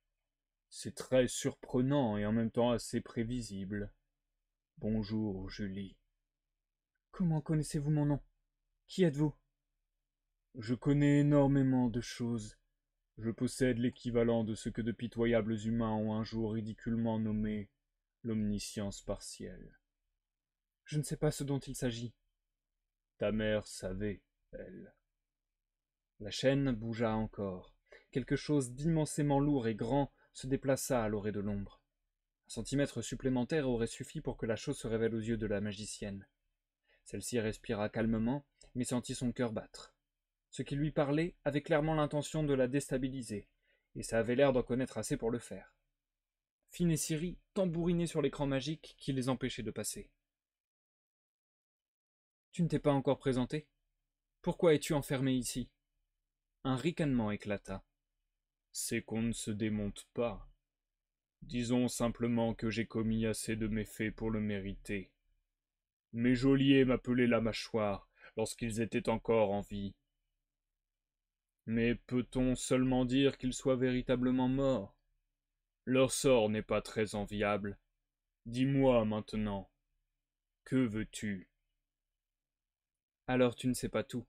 A: C'est très surprenant et en même temps assez prévisible. Bonjour, Julie. Comment connaissez-vous mon nom Qui êtes-vous Je connais énormément de choses. Je possède l'équivalent de ce que de pitoyables humains ont un jour ridiculement nommé l'omniscience partielle. Je ne sais pas ce dont il s'agit. Ta mère savait, elle. La chaîne bougea encore. Quelque chose d'immensément lourd et grand se déplaça à l'orée de l'ombre. Un centimètre supplémentaire aurait suffi pour que la chose se révèle aux yeux de la magicienne. Celle-ci respira calmement, mais sentit son cœur battre. Ce qui lui parlait avait clairement l'intention de la déstabiliser, et ça avait l'air d'en connaître assez pour le faire. Fine et Siri tambourinaient sur l'écran magique qui les empêchait de passer. Tu ne t'es pas encore présenté Pourquoi es-tu enfermé ici Un ricanement éclata. C'est qu'on ne se démonte pas. Disons simplement que j'ai commis assez de méfaits pour le mériter. Mes geôliers m'appelaient la mâchoire lorsqu'ils étaient encore en vie. Mais peut-on seulement dire qu'ils soient véritablement morts Leur sort n'est pas très enviable. Dis-moi maintenant, que veux-tu alors tu ne sais pas tout.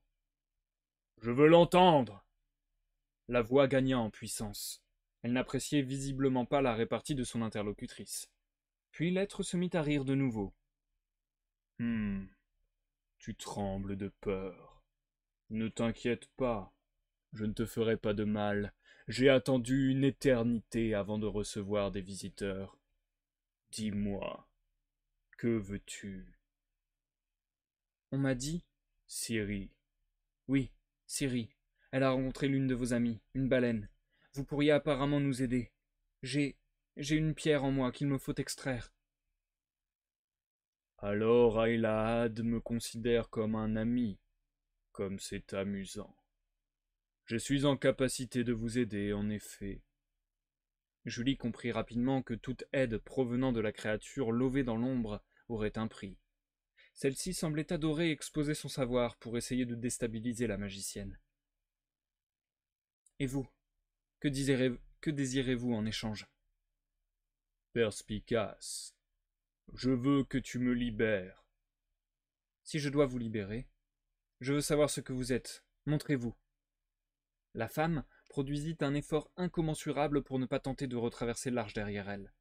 A: Je veux l'entendre. La voix gagna en puissance. Elle n'appréciait visiblement pas la répartie de son interlocutrice. Puis l'être se mit à rire de nouveau. Hum. Tu trembles de peur. Ne t'inquiète pas. Je ne te ferai pas de mal. J'ai attendu une éternité avant de recevoir des visiteurs. Dis-moi, que veux-tu On m'a dit Siri. Oui, Siri. Elle a rencontré l'une de vos amies, une baleine. Vous pourriez apparemment nous aider. J'ai. j'ai une pierre en moi qu'il me faut extraire. Alors Aïlaad me considère comme un ami. Comme c'est amusant. Je suis en capacité de vous aider, en effet. Julie comprit rapidement que toute aide provenant de la créature lovée dans l'ombre aurait un prix. Celle-ci semblait adorer exposer son savoir pour essayer de déstabiliser la magicienne. Et vous Que, que désirez-vous en échange Perspicace, je veux que tu me libères. Si je dois vous libérer, je veux savoir ce que vous êtes. Montrez-vous. La femme produisit un effort incommensurable pour ne pas tenter de retraverser l'arche derrière elle.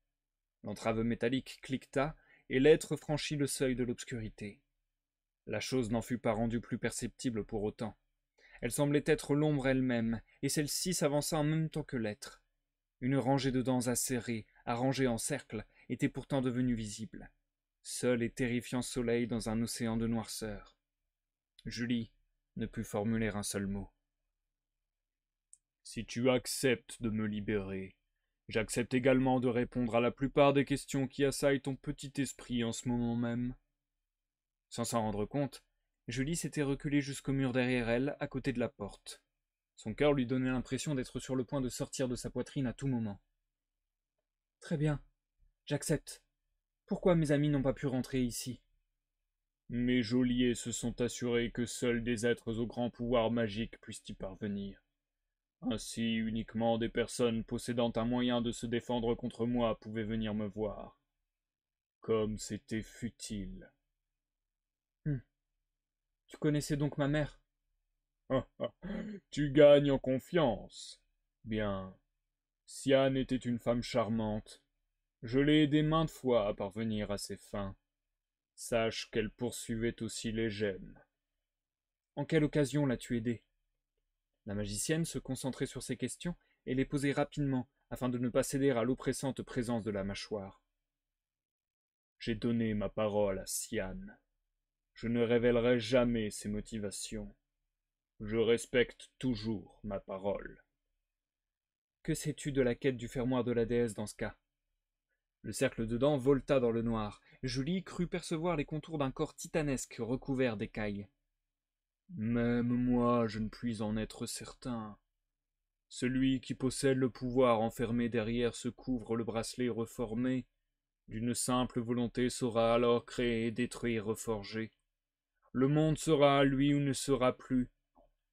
A: L'entrave métallique cliqueta et l'être franchit le seuil de l'obscurité. La chose n'en fut pas rendue plus perceptible pour autant. Elle semblait être l'ombre elle-même, et celle-ci s'avança en même temps que l'être. Une rangée de dents acérées, arrangées en cercle, était pourtant devenue visible. Seul et terrifiant soleil dans un océan de noirceur. Julie ne put formuler un seul mot. Si tu acceptes de me libérer, J'accepte également de répondre à la plupart des questions qui assaillent ton petit esprit en ce moment même. Sans s'en rendre compte, Julie s'était reculée jusqu'au mur derrière elle, à côté de la porte. Son cœur lui donnait l'impression d'être sur le point de sortir de sa poitrine à tout moment. Très bien, j'accepte. Pourquoi mes amis n'ont pas pu rentrer ici Mes geôliers se sont assurés que seuls des êtres au grand pouvoir magique puissent y parvenir. Ainsi uniquement des personnes possédant un moyen de se défendre contre moi pouvaient venir me voir. Comme c'était futile. Hum. Tu connaissais donc ma mère ah, ah, Tu gagnes en confiance. Bien. Sian était une femme charmante. Je l'ai aidée maintes fois à parvenir à ses fins. Sache qu'elle poursuivait aussi les gemmes. En quelle occasion l'as-tu aidée la magicienne se concentrait sur ses questions et les posait rapidement afin de ne pas céder à l'oppressante présence de la mâchoire. J'ai donné ma parole à Sian. Je ne révélerai jamais ses motivations. Je respecte toujours ma parole. Que sais-tu de la quête du fermoir de la déesse dans ce cas Le cercle dedans volta dans le noir. Julie crut percevoir les contours d'un corps titanesque recouvert d'écailles. Même moi, je ne puis en être certain. Celui qui possède le pouvoir enfermé derrière se couvre le bracelet reformé. D'une simple volonté saura alors créer, détruire, reforger. Le monde sera à lui ou ne sera plus.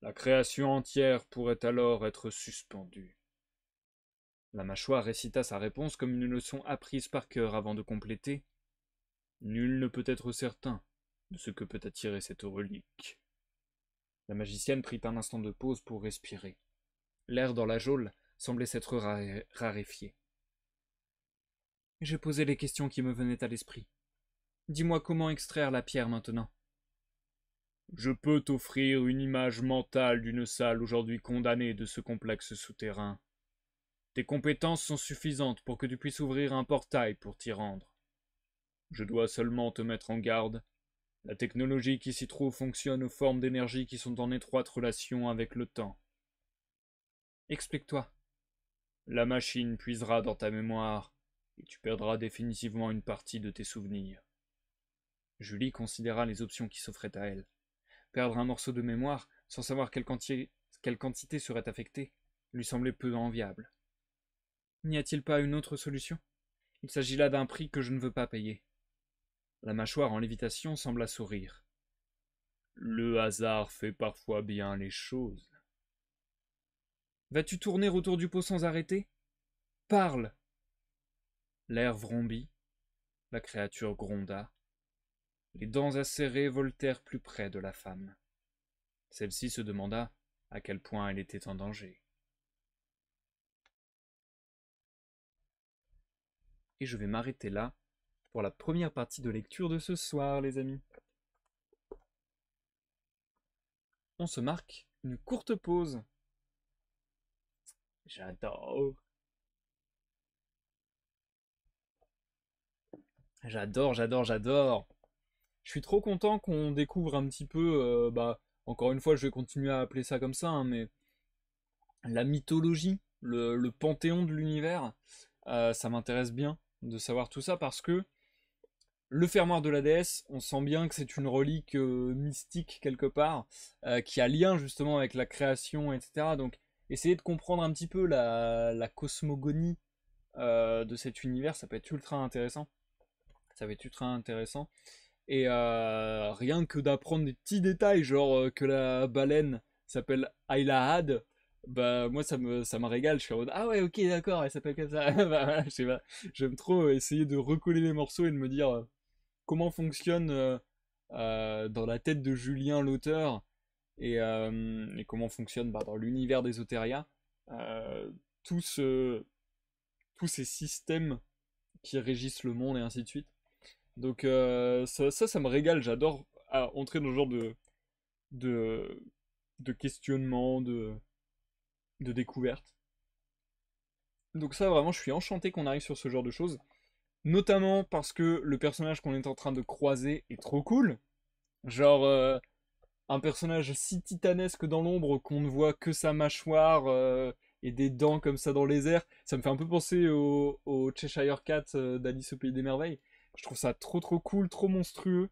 A: La création entière pourrait alors être suspendue. La mâchoire récita sa réponse comme une leçon apprise par cœur avant de compléter. Nul ne peut être certain de ce que peut attirer cette relique. La magicienne prit un instant de pause pour respirer. L'air dans la geôle semblait s'être raréfié. J'ai posé les questions qui me venaient à l'esprit. Dis-moi comment extraire la pierre maintenant. Je peux t'offrir une image mentale d'une salle aujourd'hui condamnée de ce complexe souterrain. Tes compétences sont suffisantes pour que tu puisses ouvrir un portail pour t'y rendre. Je dois seulement te mettre en garde la technologie qui s'y trouve fonctionne aux formes d'énergie qui sont en étroite relation avec le temps. Explique-toi. La machine puisera dans ta mémoire, et tu perdras définitivement une partie de tes souvenirs. Julie considéra les options qui s'offraient à elle. Perdre un morceau de mémoire, sans savoir quelle, quantité serait affectée, lui semblait peu enviable. N'y a-t-il pas une autre solution Il s'agit là d'un prix que je ne veux pas payer. La mâchoire en lévitation sembla sourire. Le hasard fait parfois bien les choses. Vas-tu tourner autour du pot sans arrêter Parle L'air vrombit. La créature gronda. Les dents acérées voltèrent plus près de la femme. Celle-ci se demanda à quel point elle était en danger. Et je vais m'arrêter là pour la première partie de lecture de ce soir, les amis. On se marque une courte pause. J'adore. J'adore, j'adore, j'adore. Je suis trop content qu'on découvre un petit peu, euh, bah, encore une fois, je vais continuer à appeler ça comme ça, hein, mais la mythologie, le, panthéon de l'univers, euh, ça m'intéresse bien de savoir tout ça parce que le fermoir de la déesse, on sent bien que c'est une relique euh, mystique quelque part, euh, qui a lien justement avec la création, etc. Donc essayer de comprendre un petit peu la, cosmogonie euh, de cet univers, ça peut être ultra intéressant. Ça va être ultra intéressant. Et rien que d'apprendre des petits détails, genre que la baleine s'appelle Aylahad, bah moi ça me ça me régale je suis en mode ah ouais ok d'accord elle s'appelle comme ça bah, j'aime trop essayer de recoller les morceaux et de me dire comment fonctionne euh, euh, dans la tête de Julien l'auteur et, euh, comment fonctionne bah, dans l'univers des tout tous ces systèmes qui régissent le monde et ainsi de suite. Donc ça, ça, me régale, j'adore entrer dans ce genre de, de, de questionnement, de, de découverte. Donc ça, vraiment, je suis enchanté qu'on arrive sur ce genre de choses. Notamment parce que le personnage qu'on est en train de croiser est trop cool. Genre, euh, un personnage si titanesque dans l'ombre qu'on ne voit que sa mâchoire euh, et des dents comme ça dans les airs. Ça me fait un peu penser au, Cheshire Cat euh, d'Alice au Pays des Merveilles. Je trouve ça trop trop cool, trop monstrueux.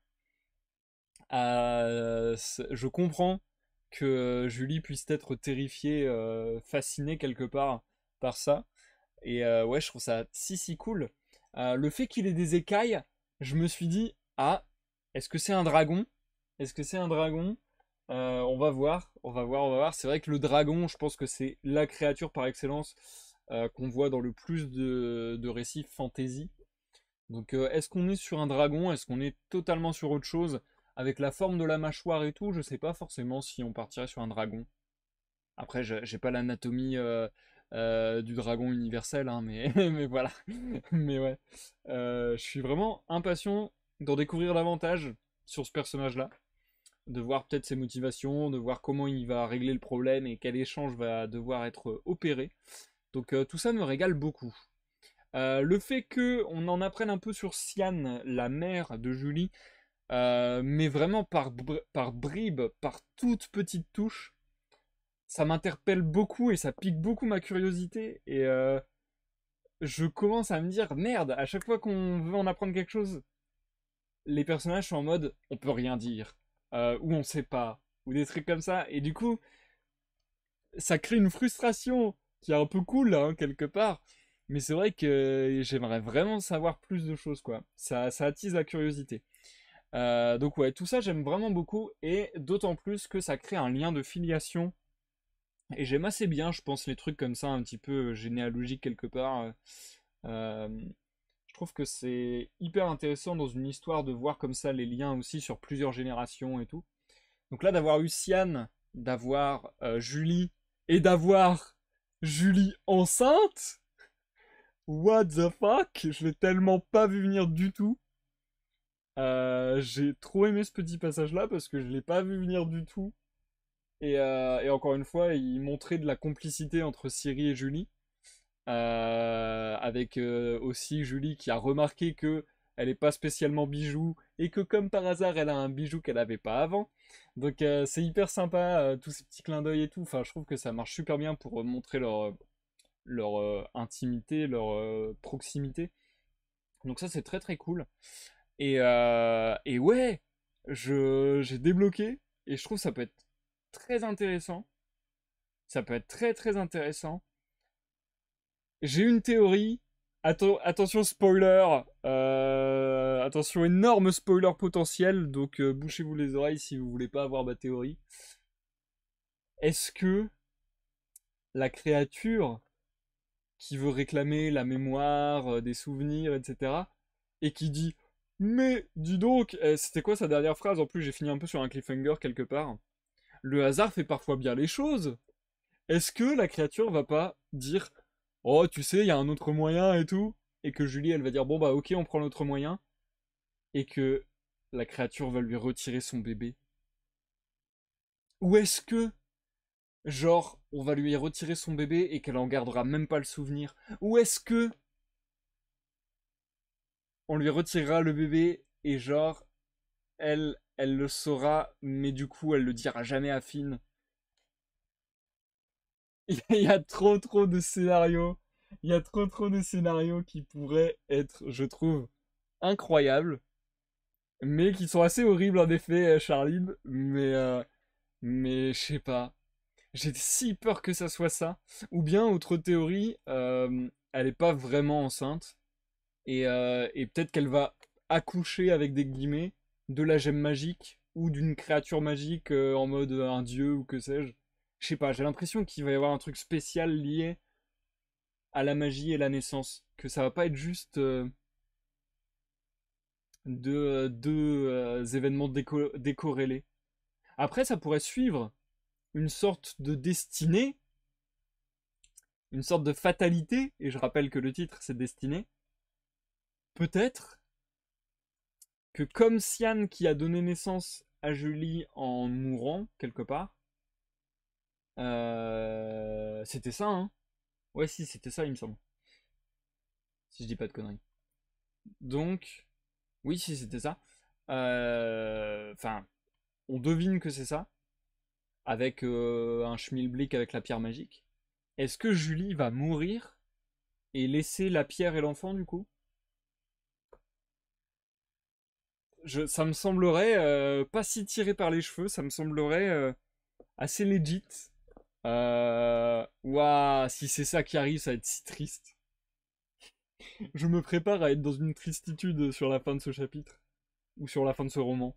A: je comprends que Julie puisse être terrifiée, fascinée quelque part par ça. Et ouais, je trouve ça si si cool. Euh, le fait qu'il ait des écailles, je me suis dit, ah, est-ce que c'est un dragon Est-ce que c'est un dragon euh, On va voir, on va voir, on va voir. C'est vrai que le dragon, je pense que c'est la créature par excellence euh, qu'on voit dans le plus de, récits fantasy. Donc est-ce qu'on est sur un dragon Est-ce qu'on est totalement sur autre chose Avec la forme de la mâchoire et tout, je ne sais pas forcément si on partirait sur un dragon. Après, j'ai pas l'anatomie euh, du dragon universel, hein, mais, voilà. mais ouais, euh, je suis vraiment impatient d'en découvrir davantage sur ce personnage-là, de voir peut-être ses motivations, de voir comment il va régler le problème et quel échange va devoir être euh, opéré. Donc tout ça me régale beaucoup. le fait qu'on en apprenne un peu sur Sian, la mère de Julie, mais vraiment par, par bribes, par toute petite touche, ça m'interpelle beaucoup et ça pique beaucoup ma curiosité. Et euh, je commence à me dire, merde, à chaque fois qu'on veut en apprendre quelque chose, les personnages sont en mode, on peut rien dire, euh, ou on sait pas, ou des trucs comme ça. Et du coup, ça crée une frustration qui est un peu cool, hein, quelque part. Mais c'est vrai que j'aimerais vraiment savoir plus de choses, quoi. Ça, ça attise la curiosité. Euh, donc ouais, tout ça j'aime vraiment beaucoup et d'autant plus que ça crée un lien de filiation et j'aime assez bien, je pense, les trucs comme ça, un petit peu euh, généalogiques quelque part. Euh, euh, je trouve que c'est hyper intéressant dans une histoire de voir comme ça les liens aussi sur plusieurs générations et tout. Donc là, d'avoir eu d'avoir Julie, et d'avoir Julie enceinte What the fuck Je l'ai tellement pas vu venir du tout. j'ai trop aimé ce petit passage là parce que je l'ai pas vu venir du tout. Euh, et, encore une fois, il montrait de la complicité entre Siri et Julie. Euh, avec euh, aussi Julie qui a remarqué que elle n'est pas spécialement bijoux. et que comme par hasard elle a un bijou qu'elle n'avait pas avant. Donc c'est hyper sympa, tous ces petits clins d'œil et tout. Enfin, je trouve que ça marche super bien pour montrer leur, intimité, leur proximité. Donc ça c'est très très cool. Et, et ouais, j'ai débloqué et je trouve que ça peut être très intéressant. Ça peut être très très intéressant. J'ai une théorie. attention spoiler. Euh, attention énorme spoiler potentiel. Donc euh, bouchez-vous les oreilles si vous voulez pas avoir ma théorie. Est-ce que la créature qui veut réclamer la mémoire, euh, des souvenirs, etc. Et qui dit Mais dis donc, c'était quoi sa dernière phrase En plus, j'ai fini un peu sur un cliffhanger quelque part le hasard fait parfois bien les choses. Est-ce que la créature va pas dire Oh, tu sais, il y a un autre moyen et tout Et que Julie, elle va dire Bon, bah, ok, on prend l'autre moyen. Et que la créature va lui retirer son bébé. Ou est-ce que, genre, on va lui retirer son bébé et qu'elle en gardera même pas le souvenir Ou est-ce que. On lui retirera le bébé et genre, elle, elle le saura, mais du coup, elle le dira jamais à Finn. Il y a trop trop de scénarios. Il y a trop trop de scénarios qui pourraient être, je trouve, incroyables. Mais qui sont assez horribles en effet, euh, Charline. Mais, euh, mais je sais pas. J'ai si peur que ça soit ça. Ou bien, autre théorie, euh, elle n'est pas vraiment enceinte. et peut-être qu'elle va accoucher avec des guillemets de la gemme magique ou d'une créature magique euh, en mode euh, un dieu ou que sais-je. Je sais pas, j'ai l'impression qu'il va y avoir un truc spécial lié à la magie et la naissance. Que ça va pas être juste euh, deux, événements déco décorrélés. Après, ça pourrait suivre une sorte de destinée, une sorte de fatalité, et je rappelle que le titre c'est Destinée. Peut-être que comme Sian qui a donné naissance à Julie en mourant quelque part, euh, c'était ça, hein Ouais, si, c'était ça, il me semble. Si je dis pas de conneries. Donc, oui, si, c'était ça. Euh, enfin, on devine que c'est ça, avec euh, un schmilblick avec la pierre magique. Est-ce que Julie va mourir et laisser la pierre et l'enfant, du coup ça me semblerait euh, pas si tiré par les cheveux, ça me semblerait euh, assez legit. Euh, si c'est ça qui arrive, ça va être si triste. je me prépare à être dans une tristitude sur la fin de ce chapitre, ou sur la fin de ce roman.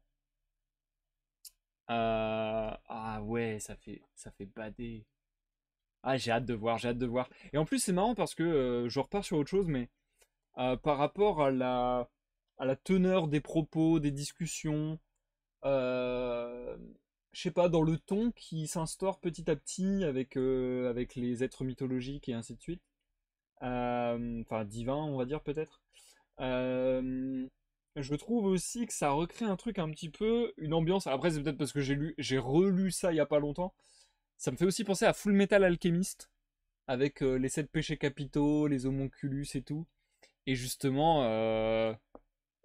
A: Euh, ah ouais, ça fait, ça fait bader. Ah, j'ai hâte de voir, j'ai hâte de voir. Et en plus, c'est marrant parce que je repars sur autre chose, mais par rapport à la à la teneur des propos, des discussions, euh, je sais pas, dans le ton qui s'instaure petit à petit avec, euh, avec les êtres mythologiques et ainsi de suite. Euh, enfin, divins, on va dire peut-être. Euh, je trouve aussi que ça recrée un truc un petit peu, une ambiance. Après, c'est peut-être parce que j'ai lu, j'ai relu ça il y a pas longtemps. Ça me fait aussi penser à Full Metal Alchemist, avec les sept péchés capitaux, les homonculus et tout. Et justement,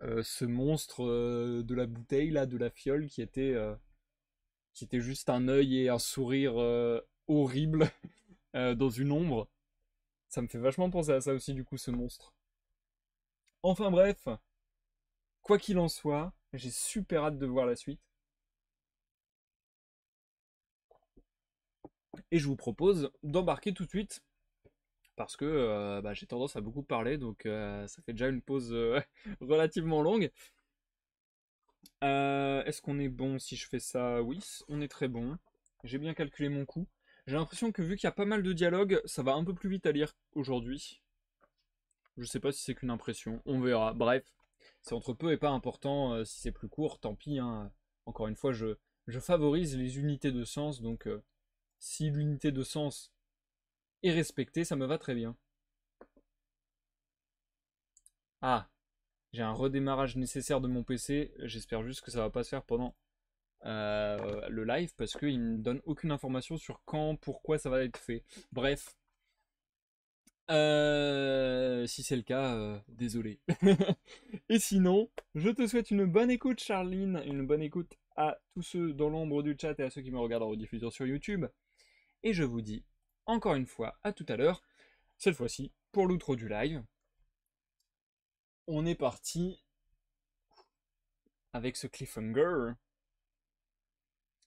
A: euh, ce monstre euh, de la bouteille, là, de la fiole, qui était, euh, qui était juste un œil et un sourire horrible dans une ombre. Ça me fait vachement penser à ça aussi, du coup, ce monstre. Enfin bref, quoi qu'il en soit, j'ai super hâte de voir la suite. Et je vous propose d'embarquer tout de suite parce que euh, bah, j'ai tendance à beaucoup parler, donc euh, ça fait déjà une pause euh, relativement longue. Est-ce qu'on est bon si je fais ça Oui, on est très bon. J'ai bien calculé mon coût. J'ai l'impression que vu qu'il y a pas mal de dialogues, ça va un peu plus vite à lire aujourd'hui. Je sais pas si c'est qu'une impression, on verra. Bref, c'est entre peu et pas important. si c'est plus court, tant pis. Hein. Encore une fois, je, favorise les unités de sens, donc si l'unité de sens et respecter, ça me va très bien. Ah, j'ai un redémarrage nécessaire de mon PC. J'espère juste que ça va pas se faire pendant euh, le live parce qu'il ne donne aucune information sur quand, pourquoi ça va être fait. Bref. Euh, si c'est le cas, euh, désolé. Et sinon, je te souhaite une bonne écoute, Charline, une bonne écoute à tous ceux dans l'ombre du chat et à ceux qui me regardent en rediffusion sur YouTube. Et je vous dis encore une fois à tout à l'heure, cette fois-ci pour l'outro du live. On est parti avec ce cliffhanger.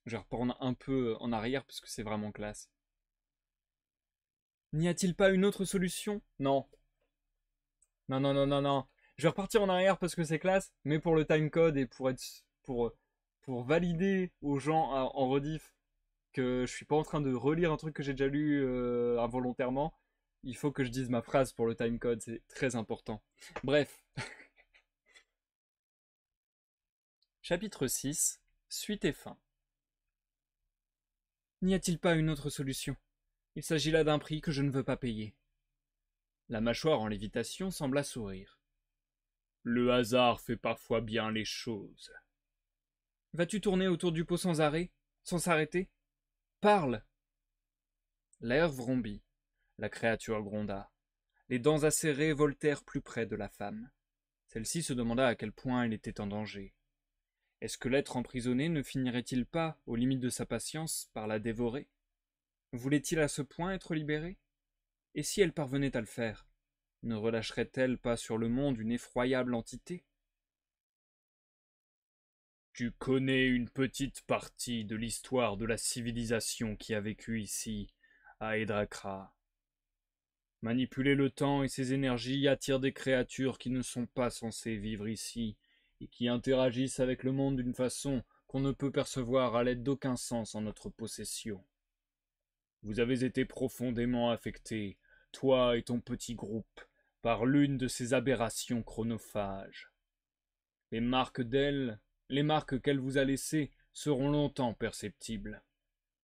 A: Je vais reprendre un peu en arrière parce que c'est vraiment classe. N'y a-t-il pas une autre solution Non. Non, non, non, non, non. Je vais repartir en arrière parce que c'est classe, mais pour le timecode et pour être pour, pour valider aux gens en rediff que je suis pas en train de relire un truc que j'ai déjà lu euh, involontairement, il faut que je dise ma phrase pour le timecode, c'est très important. Bref. Chapitre 6 Suite et fin. N'y a-t-il pas une autre solution Il s'agit là d'un prix que je ne veux pas payer. La mâchoire en lévitation sembla sourire. Le hasard fait parfois bien les choses. Vas-tu tourner autour du pot sans arrêt, sans s'arrêter Parle L'air vrombit. La créature gronda. Les dents acérées voltèrent plus près de la femme. Celle-ci se demanda à quel point elle était en danger. Est-ce que l'être emprisonné ne finirait-il pas, aux limites de sa patience, par la dévorer Voulait-il à ce point être libéré Et si elle parvenait à le faire, ne relâcherait-elle pas sur le monde une effroyable entité tu connais une petite partie de l'histoire de la civilisation qui a vécu ici, à Edrakra. Manipuler le temps et ses énergies attire des créatures qui ne sont pas censées vivre ici et qui interagissent avec le monde d'une façon qu'on ne peut percevoir à l'aide d'aucun sens en notre possession. Vous avez été profondément affecté, toi et ton petit groupe, par l'une de ces aberrations chronophages. Les marques d'elle les marques qu'elle vous a laissées seront longtemps perceptibles.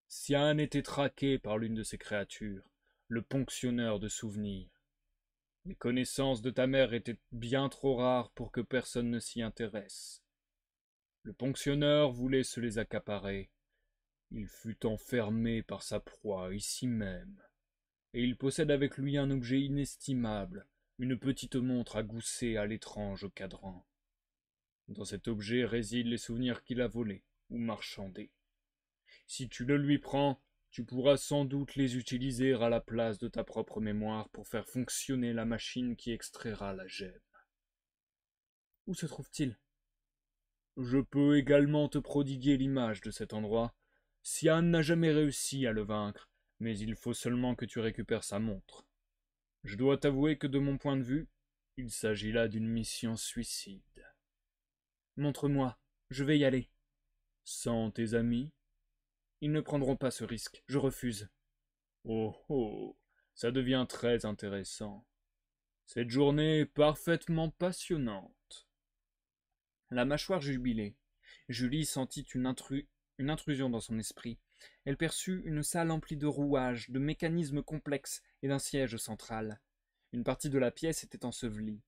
A: Si était traqué par l'une de ces créatures, le ponctionneur de souvenirs. Les connaissances de ta mère étaient bien trop rares pour que personne ne s'y intéresse. Le ponctionneur voulait se les accaparer. Il fut enfermé par sa proie ici même, et il possède avec lui un objet inestimable, une petite montre à gousset à l'étrange cadran. Dans cet objet résident les souvenirs qu'il a volés ou marchandés. Si tu le lui prends, tu pourras sans doute les utiliser à la place de ta propre mémoire pour faire fonctionner la machine qui extraira la gemme. Où se trouve-t-il Je peux également te prodiguer l'image de cet endroit. Sian n'a jamais réussi à le vaincre, mais il faut seulement que tu récupères sa montre. Je dois t'avouer que de mon point de vue, il s'agit là d'une mission suicide. Montre-moi, je vais y aller. Sans tes amis Ils ne prendront pas ce risque, je refuse. Oh oh, ça devient très intéressant. Cette journée est parfaitement passionnante. La mâchoire jubilée. Julie sentit une, une intrusion dans son esprit. Elle perçut une salle emplie de rouages, de mécanismes complexes et d'un siège central. Une partie de la pièce était ensevelie.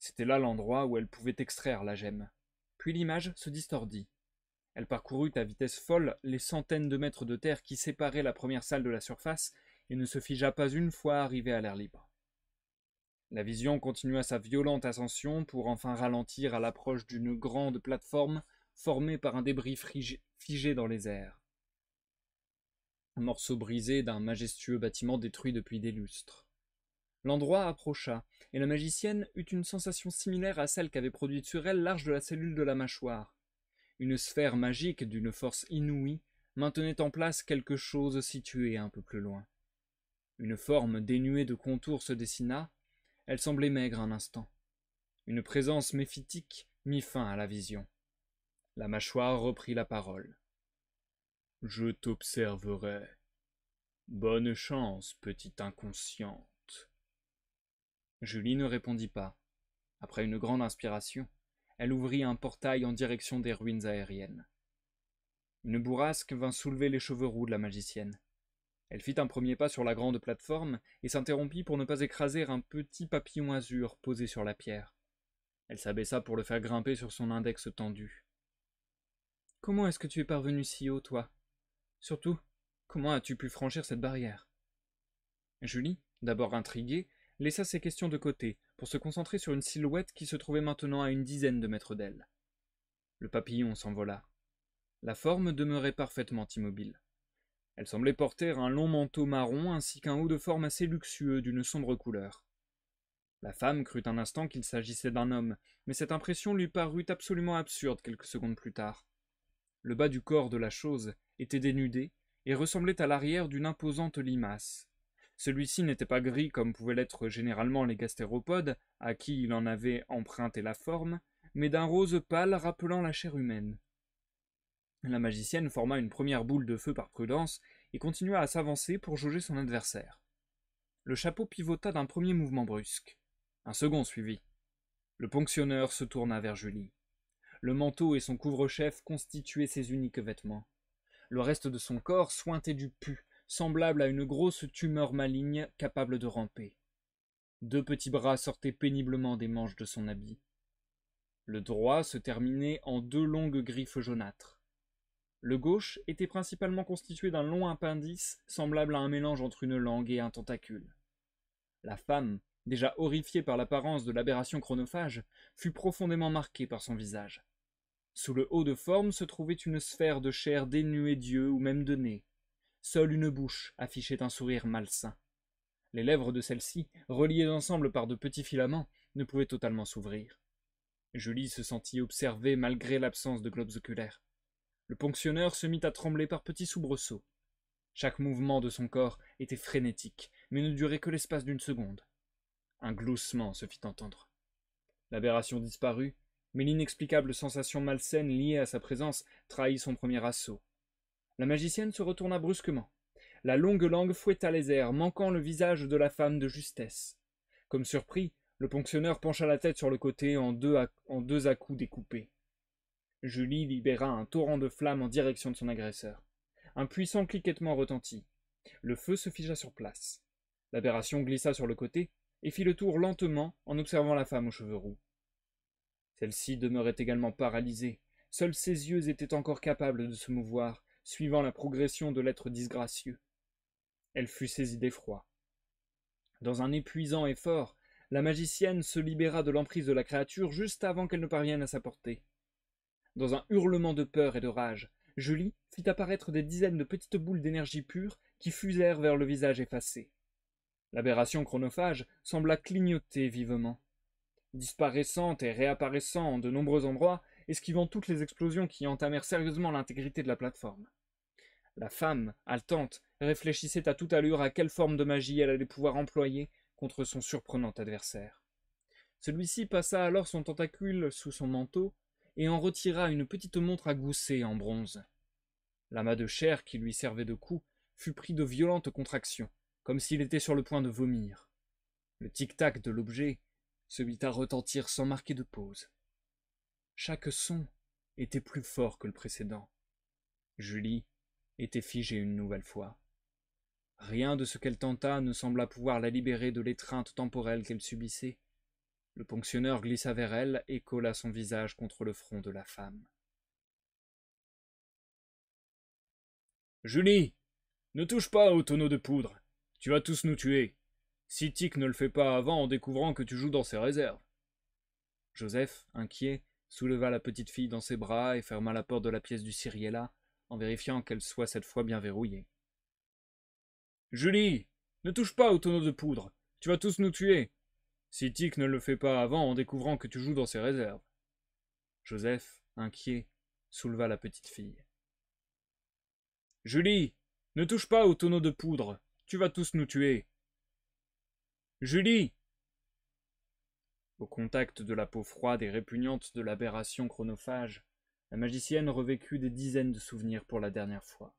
A: C'était là l'endroit où elle pouvait extraire la gemme. Puis l'image se distordit. Elle parcourut à vitesse folle les centaines de mètres de terre qui séparaient la première salle de la surface et ne se figea pas une fois arrivée à l'air libre. La vision continua sa violente ascension pour enfin ralentir à l'approche d'une grande plateforme formée par un débris figé dans les airs. Un morceau brisé d'un majestueux bâtiment détruit depuis des lustres. L'endroit approcha, et la magicienne eut une sensation similaire à celle qu'avait produite sur elle l'arche de la cellule de la mâchoire. Une sphère magique d'une force inouïe maintenait en place quelque chose situé un peu plus loin. Une forme dénuée de contours se dessina, elle semblait maigre un instant. Une présence méphitique mit fin à la vision. La mâchoire reprit la parole. Je t'observerai. Bonne chance, petit inconscient. Julie ne répondit pas. Après une grande inspiration, elle ouvrit un portail en direction des ruines aériennes. Une bourrasque vint soulever les cheveux roux de la magicienne. Elle fit un premier pas sur la grande plateforme et s'interrompit pour ne pas écraser un petit papillon azur posé sur la pierre. Elle s'abaissa pour le faire grimper sur son index tendu. Comment est-ce que tu es parvenu si haut, toi Surtout, comment as-tu pu franchir cette barrière Julie, d'abord intriguée, laissa ses questions de côté pour se concentrer sur une silhouette qui se trouvait maintenant à une dizaine de mètres d'elle. Le papillon s'envola. La forme demeurait parfaitement immobile. Elle semblait porter un long manteau marron ainsi qu'un haut de forme assez luxueux d'une sombre couleur. La femme crut un instant qu'il s'agissait d'un homme, mais cette impression lui parut absolument absurde quelques secondes plus tard. Le bas du corps de la chose était dénudé et ressemblait à l'arrière d'une imposante limace. Celui-ci n'était pas gris comme pouvaient l'être généralement les gastéropodes, à qui il en avait emprunté la forme, mais d'un rose pâle rappelant la chair humaine. La magicienne forma une première boule de feu par prudence et continua à s'avancer pour jauger son adversaire. Le chapeau pivota d'un premier mouvement brusque. Un second suivit. Le ponctionneur se tourna vers Julie. Le manteau et son couvre-chef constituaient ses uniques vêtements. Le reste de son corps sointait du pu, semblable à une grosse tumeur maligne capable de ramper. Deux petits bras sortaient péniblement des manches de son habit. Le droit se terminait en deux longues griffes jaunâtres. Le gauche était principalement constitué d'un long appendice semblable à un mélange entre une langue et un tentacule. La femme, déjà horrifiée par l'apparence de l'aberration chronophage, fut profondément marquée par son visage. Sous le haut de forme se trouvait une sphère de chair dénuée d'yeux ou même de nez, Seule une bouche affichait un sourire malsain. Les lèvres de celle-ci, reliées ensemble par de petits filaments, ne pouvaient totalement s'ouvrir. Julie se sentit observée malgré l'absence de globes oculaires. Le ponctionneur se mit à trembler par petits soubresauts. Chaque mouvement de son corps était frénétique, mais ne durait que l'espace d'une seconde. Un gloussement se fit entendre. L'aberration disparut, mais l'inexplicable sensation malsaine liée à sa présence trahit son premier assaut. La magicienne se retourna brusquement. La longue langue fouetta les airs, manquant le visage de la femme de justesse. Comme surpris, le ponctionneur pencha la tête sur le côté en deux, à, en deux coups découpés. Julie libéra un torrent de flammes en direction de son agresseur. Un puissant cliquettement retentit. Le feu se figea sur place. L'aberration glissa sur le côté et fit le tour lentement en observant la femme aux cheveux roux. Celle-ci demeurait également paralysée. Seuls ses yeux étaient encore capables de se mouvoir, suivant la progression de l'être disgracieux. Elle fut saisie d'effroi. Dans un épuisant effort, la magicienne se libéra de l'emprise de la créature juste avant qu'elle ne parvienne à sa portée. Dans un hurlement de peur et de rage, Julie fit apparaître des dizaines de petites boules d'énergie pure qui fusèrent vers le visage effacé. L'aberration chronophage sembla clignoter vivement. disparaissant et réapparaissant en de nombreux endroits, esquivant toutes les explosions qui entamèrent sérieusement l'intégrité de la plateforme. La femme, haletante, réfléchissait à toute allure à quelle forme de magie elle allait pouvoir employer contre son surprenant adversaire. Celui-ci passa alors son tentacule sous son manteau et en retira une petite montre à gousset en bronze. L'amas de chair qui lui servait de cou fut pris de violentes contractions, comme s'il était sur le point de vomir. Le tic-tac de l'objet se mit à retentir sans marquer de pause. Chaque son était plus fort que le précédent. Julie était figée une nouvelle fois. Rien de ce qu'elle tenta ne sembla pouvoir la libérer de l'étreinte temporelle qu'elle subissait. Le ponctionneur glissa vers elle et colla son visage contre le front de la femme. Julie, ne touche pas au tonneau de poudre. Tu vas tous nous tuer. Si Tic ne le fait pas avant en découvrant que tu joues dans ses réserves. Joseph, inquiet, souleva la petite fille dans ses bras et ferma la porte de la pièce du en vérifiant qu'elle soit cette fois bien verrouillée. Julie, ne touche pas au tonneau de poudre, tu vas tous nous tuer. Si Tic ne le fait pas avant en découvrant que tu joues dans ses réserves. Joseph, inquiet, souleva la petite fille. Julie, ne touche pas au tonneau de poudre, tu vas tous nous tuer. Julie Au contact de la peau froide et répugnante de l'aberration chronophage, la magicienne revécut des dizaines de souvenirs pour la dernière fois.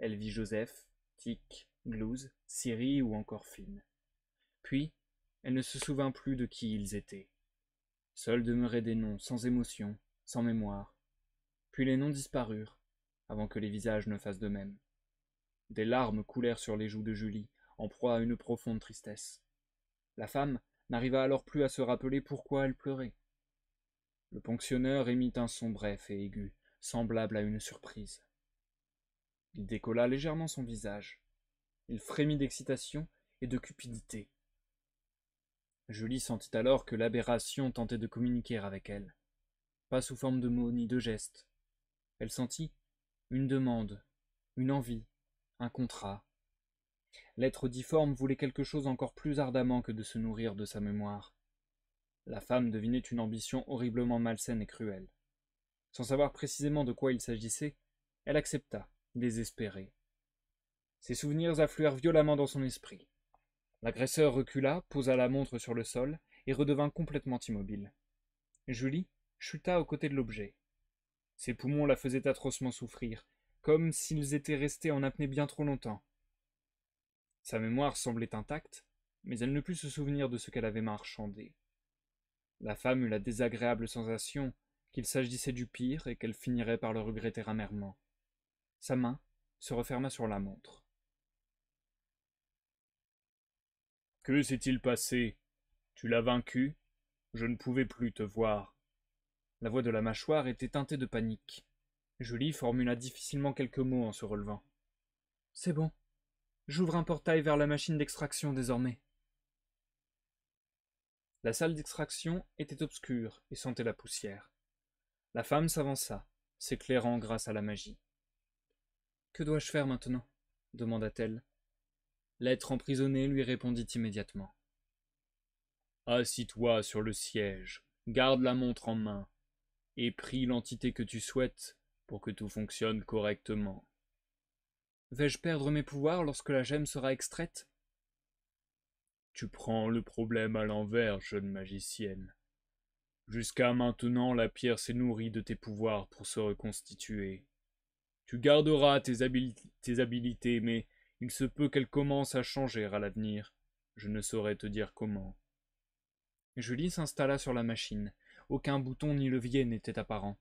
A: Elle vit Joseph, Tic, Glouze, Siri ou encore Finn. Puis, elle ne se souvint plus de qui ils étaient. Seuls demeuraient des noms sans émotion, sans mémoire. Puis les noms disparurent, avant que les visages ne fassent de même. Des larmes coulèrent sur les joues de Julie, en proie à une profonde tristesse. La femme n'arriva alors plus à se rappeler pourquoi elle pleurait. Le ponctionneur émit un son bref et aigu, semblable à une surprise. Il décolla légèrement son visage. Il frémit d'excitation et de cupidité. Julie sentit alors que l'aberration tentait de communiquer avec elle, pas sous forme de mots ni de gestes. Elle sentit une demande, une envie, un contrat. L'être difforme voulait quelque chose encore plus ardemment que de se nourrir de sa mémoire. La femme devinait une ambition horriblement malsaine et cruelle. Sans savoir précisément de quoi il s'agissait, elle accepta, désespérée. Ses souvenirs affluèrent violemment dans son esprit. L'agresseur recula, posa la montre sur le sol et redevint complètement immobile. Julie chuta aux côtés de l'objet. Ses poumons la faisaient atrocement souffrir, comme s'ils étaient restés en apnée bien trop longtemps. Sa mémoire semblait intacte, mais elle ne put se souvenir de ce qu'elle avait marchandé. La femme eut la désagréable sensation qu'il s'agissait du pire et qu'elle finirait par le regretter amèrement. Sa main se referma sur la montre. Que s'est-il passé Tu l'as vaincu Je ne pouvais plus te voir. La voix de la mâchoire était teintée de panique. Julie formula difficilement quelques mots en se relevant. C'est bon. J'ouvre un portail vers la machine d'extraction désormais. La salle d'extraction était obscure et sentait la poussière. La femme s'avança, s'éclairant grâce à la magie. Que dois-je faire maintenant demanda-t-elle. L'être emprisonné lui répondit immédiatement. Assis-toi sur le siège, garde la montre en main, et prie l'entité que tu souhaites pour que tout fonctionne correctement. Vais-je perdre mes pouvoirs lorsque la gemme sera extraite tu prends le problème à l'envers, jeune magicienne. Jusqu'à maintenant, la pierre s'est nourrie de tes pouvoirs pour se reconstituer. Tu garderas tes, habiletés, habilités, mais il se peut qu'elles commencent à changer à l'avenir. Je ne saurais te dire comment. Julie s'installa sur la machine. Aucun bouton ni levier n'était apparent.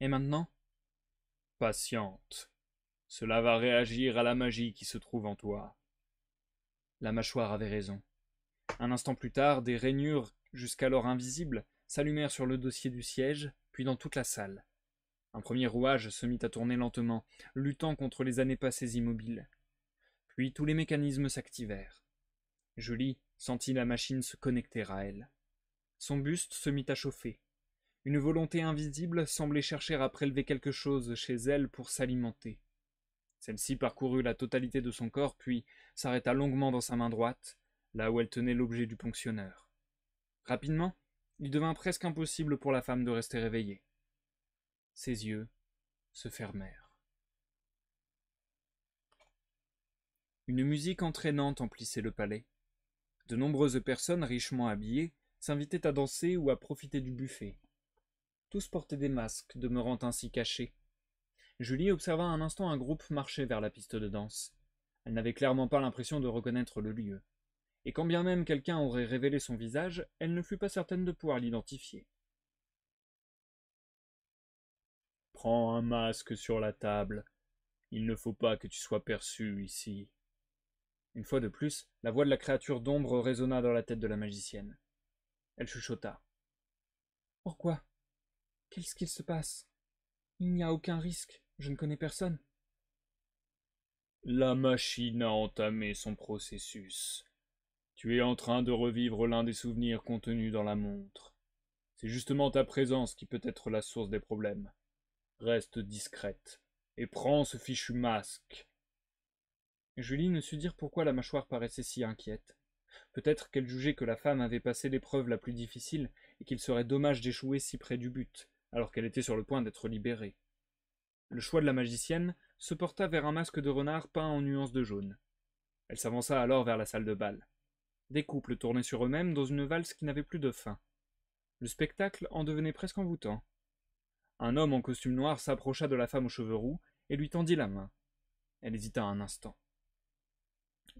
A: Et maintenant Patiente. Cela va réagir à la magie qui se trouve en toi. La mâchoire avait raison. Un instant plus tard, des rainures, jusqu'alors invisibles, s'allumèrent sur le dossier du siège, puis dans toute la salle. Un premier rouage se mit à tourner lentement, luttant contre les années passées immobiles. Puis tous les mécanismes s'activèrent. Julie sentit la machine se connecter à elle. Son buste se mit à chauffer. Une volonté invisible semblait chercher à prélever quelque chose chez elle pour s'alimenter. Celle-ci parcourut la totalité de son corps, puis s'arrêta longuement dans sa main droite, là où elle tenait l'objet du ponctionneur. Rapidement, il devint presque impossible pour la femme de rester réveillée. Ses yeux se fermèrent. Une musique entraînante emplissait le palais. De nombreuses personnes richement habillées s'invitaient à danser ou à profiter du buffet. Tous portaient des masques, demeurant ainsi cachés, Julie observa un instant un groupe marcher vers la piste de danse. Elle n'avait clairement pas l'impression de reconnaître le lieu. Et quand bien même quelqu'un aurait révélé son visage, elle ne fut pas certaine de pouvoir l'identifier. Prends un masque sur la table. Il ne faut pas que tu sois perçu ici. Une fois de plus, la voix de la créature d'ombre résonna dans la tête de la magicienne. Elle chuchota. Pourquoi Qu'est-ce qu'il se passe il n'y a aucun risque, je ne connais personne. La machine a entamé son processus. Tu es en train de revivre l'un des souvenirs contenus dans la montre. C'est justement ta présence qui peut être la source des problèmes. Reste discrète et prends ce fichu masque. Julie ne sut dire pourquoi la mâchoire paraissait si inquiète. Peut-être qu'elle jugeait que la femme avait passé l'épreuve la plus difficile et qu'il serait dommage d'échouer si près du but alors qu'elle était sur le point d'être libérée. Le choix de la magicienne se porta vers un masque de renard peint en nuances de jaune. Elle s'avança alors vers la salle de bal. Des couples tournaient sur eux-mêmes dans une valse qui n'avait plus de fin. Le spectacle en devenait presque envoûtant. Un homme en costume noir s'approcha de la femme aux cheveux roux et lui tendit la main. Elle hésita un instant.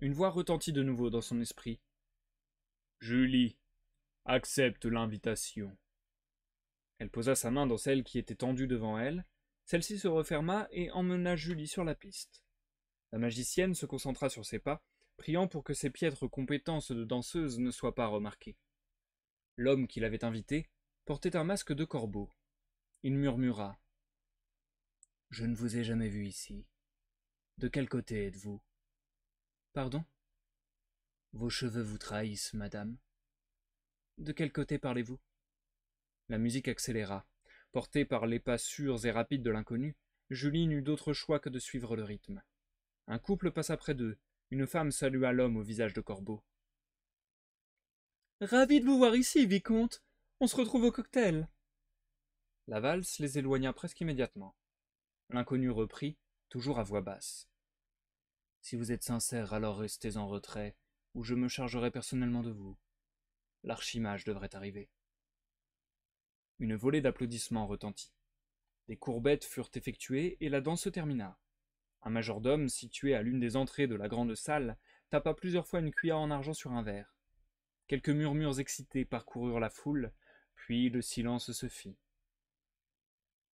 A: Une voix retentit de nouveau dans son esprit. Julie, accepte l'invitation. Elle posa sa main dans celle qui était tendue devant elle, celle-ci se referma et emmena Julie sur la piste. La magicienne se concentra sur ses pas, priant pour que ses piètres compétences de danseuse ne soient pas remarquées. L'homme qui l'avait invité portait un masque de corbeau. Il murmura Je ne vous ai jamais vu ici. De quel côté êtes-vous Pardon Vos cheveux vous trahissent, madame. De quel côté parlez-vous la musique accéléra. Portée par les pas sûrs et rapides de l'inconnu, Julie n'eut d'autre choix que de suivre le rythme. Un couple passa près d'eux. Une femme salua l'homme au visage de corbeau. Ravi de vous voir ici, vicomte. On se retrouve au cocktail. La valse les éloigna presque immédiatement. L'inconnu reprit, toujours à voix basse. Si vous êtes sincère, alors restez en retrait, ou je me chargerai personnellement de vous. L'archimage devrait arriver. Une volée d'applaudissements retentit. Des courbettes furent effectuées et la danse se termina. Un majordome, situé à l'une des entrées de la grande salle, tapa plusieurs fois une cuillère en argent sur un verre. Quelques murmures excités parcoururent la foule, puis le silence se fit.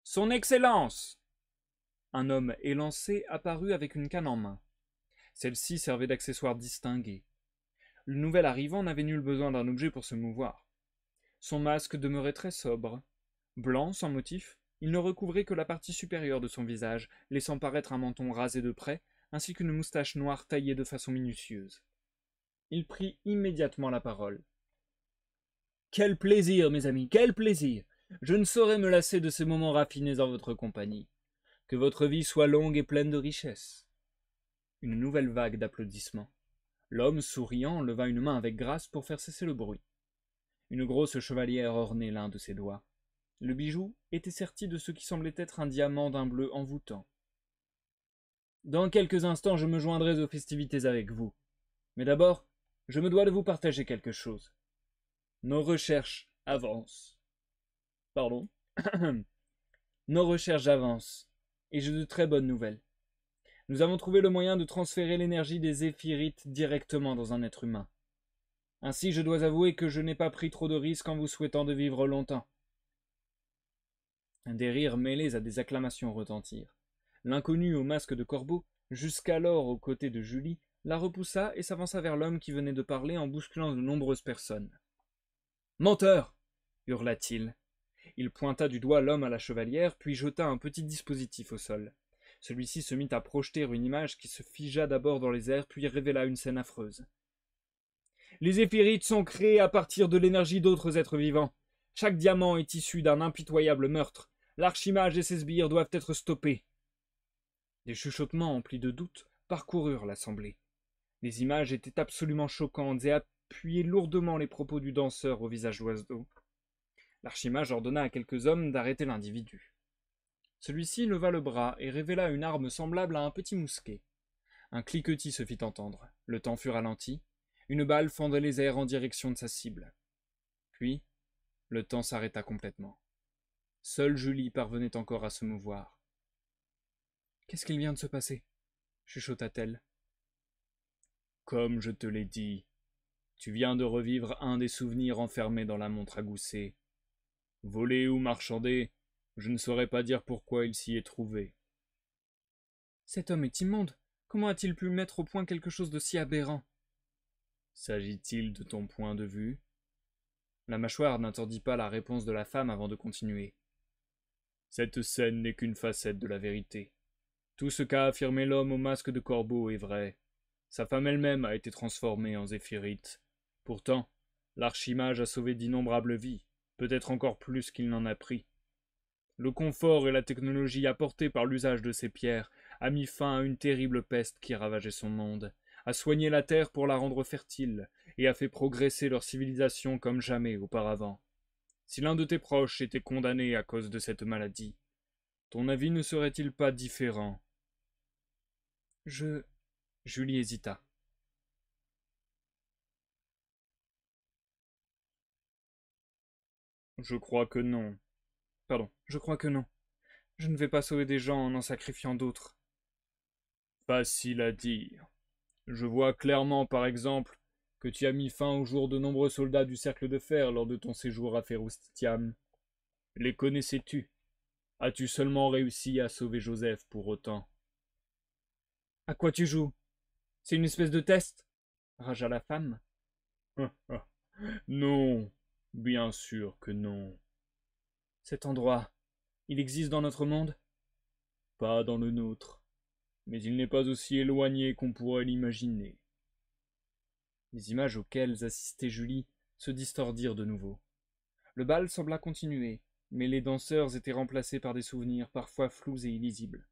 A: Son Excellence Un homme élancé apparut avec une canne en main. Celle-ci servait d'accessoire distingué. Le nouvel arrivant n'avait nul besoin d'un objet pour se mouvoir. Son masque demeurait très sobre. Blanc, sans motif, il ne recouvrait que la partie supérieure de son visage, laissant paraître un menton rasé de près, ainsi qu'une moustache noire taillée de façon minutieuse. Il prit immédiatement la parole. Quel plaisir, mes amis, quel plaisir. Je ne saurais me lasser de ces moments raffinés en votre compagnie. Que votre vie soit longue et pleine de richesses. Une nouvelle vague d'applaudissements. L'homme, souriant, leva une main avec grâce pour faire cesser le bruit. Une grosse chevalière ornait l'un de ses doigts. Le bijou était serti de ce qui semblait être un diamant d'un bleu envoûtant. Dans quelques instants, je me joindrai aux festivités avec vous. Mais d'abord, je me dois de vous partager quelque chose. Nos recherches avancent. Pardon Nos recherches avancent, et j'ai de très bonnes nouvelles. Nous avons trouvé le moyen de transférer l'énergie des éphirites directement dans un être humain. Ainsi, je dois avouer que je n'ai pas pris trop de risques en vous souhaitant de vivre longtemps. Des rires mêlés à des acclamations retentirent. L'inconnu au masque de corbeau, jusqu'alors aux côtés de Julie, la repoussa et s'avança vers l'homme qui venait de parler en bousculant de nombreuses personnes. Menteur hurla-t-il. Il pointa du doigt l'homme à la chevalière, puis jeta un petit dispositif au sol. Celui-ci se mit à projeter une image qui se figea d'abord dans les airs, puis révéla une scène affreuse. Les éphérites sont créés à partir de l'énergie d'autres êtres vivants. Chaque diamant est issu d'un impitoyable meurtre. L'archimage et ses sbires doivent être stoppés. Des chuchotements emplis de doutes parcoururent l'assemblée. Les images étaient absolument choquantes et appuyaient lourdement les propos du danseur au visage d'oiseau. L'archimage ordonna à quelques hommes d'arrêter l'individu. Celui-ci leva le bras et révéla une arme semblable à un petit mousquet. Un cliquetis se fit entendre. Le temps fut ralenti. Une balle fendait les airs en direction de sa cible. Puis, le temps s'arrêta complètement. Seule Julie parvenait encore à se mouvoir. Qu'est-ce qu'il vient de se passer chuchota-t-elle. Comme je te l'ai dit, tu viens de revivre un des souvenirs enfermés dans la montre à gousset. Volé ou marchandé, je ne saurais pas dire pourquoi il s'y est trouvé. Cet homme est immonde. Comment a-t-il pu mettre au point quelque chose de si aberrant S'agit-il de ton point de vue La mâchoire n'interdit pas la réponse de la femme avant de continuer. Cette scène n'est qu'une facette de la vérité. Tout ce qu'a affirmé l'homme au masque de corbeau est vrai. Sa femme elle-même a été transformée en zéphyrite. Pourtant, l'archimage a sauvé d'innombrables vies, peut-être encore plus qu'il n'en a pris. Le confort et la technologie apportés par l'usage de ces pierres a mis fin à une terrible peste qui ravageait son monde a soigné la terre pour la rendre fertile, et a fait progresser leur civilisation comme jamais auparavant. Si l'un de tes proches était condamné à cause de cette maladie, ton avis ne serait-il pas différent Je. Julie hésita. Je crois que non. Pardon, je crois que non. Je ne vais pas sauver des gens en en sacrifiant d'autres. Facile à dire. Je vois clairement, par exemple, que tu as mis fin au jour de nombreux soldats du Cercle de Fer lors de ton séjour à Ferustitiam. Les connaissais-tu As-tu seulement réussi à sauver Joseph pour autant À quoi tu joues C'est une espèce de test ragea la femme. non, bien sûr que non. Cet endroit, il existe dans notre monde Pas dans le nôtre mais il n'est pas aussi éloigné qu'on pourrait l'imaginer. Les images auxquelles assistait Julie se distordirent de nouveau. Le bal sembla continuer, mais les danseurs étaient remplacés par des souvenirs parfois flous et illisibles.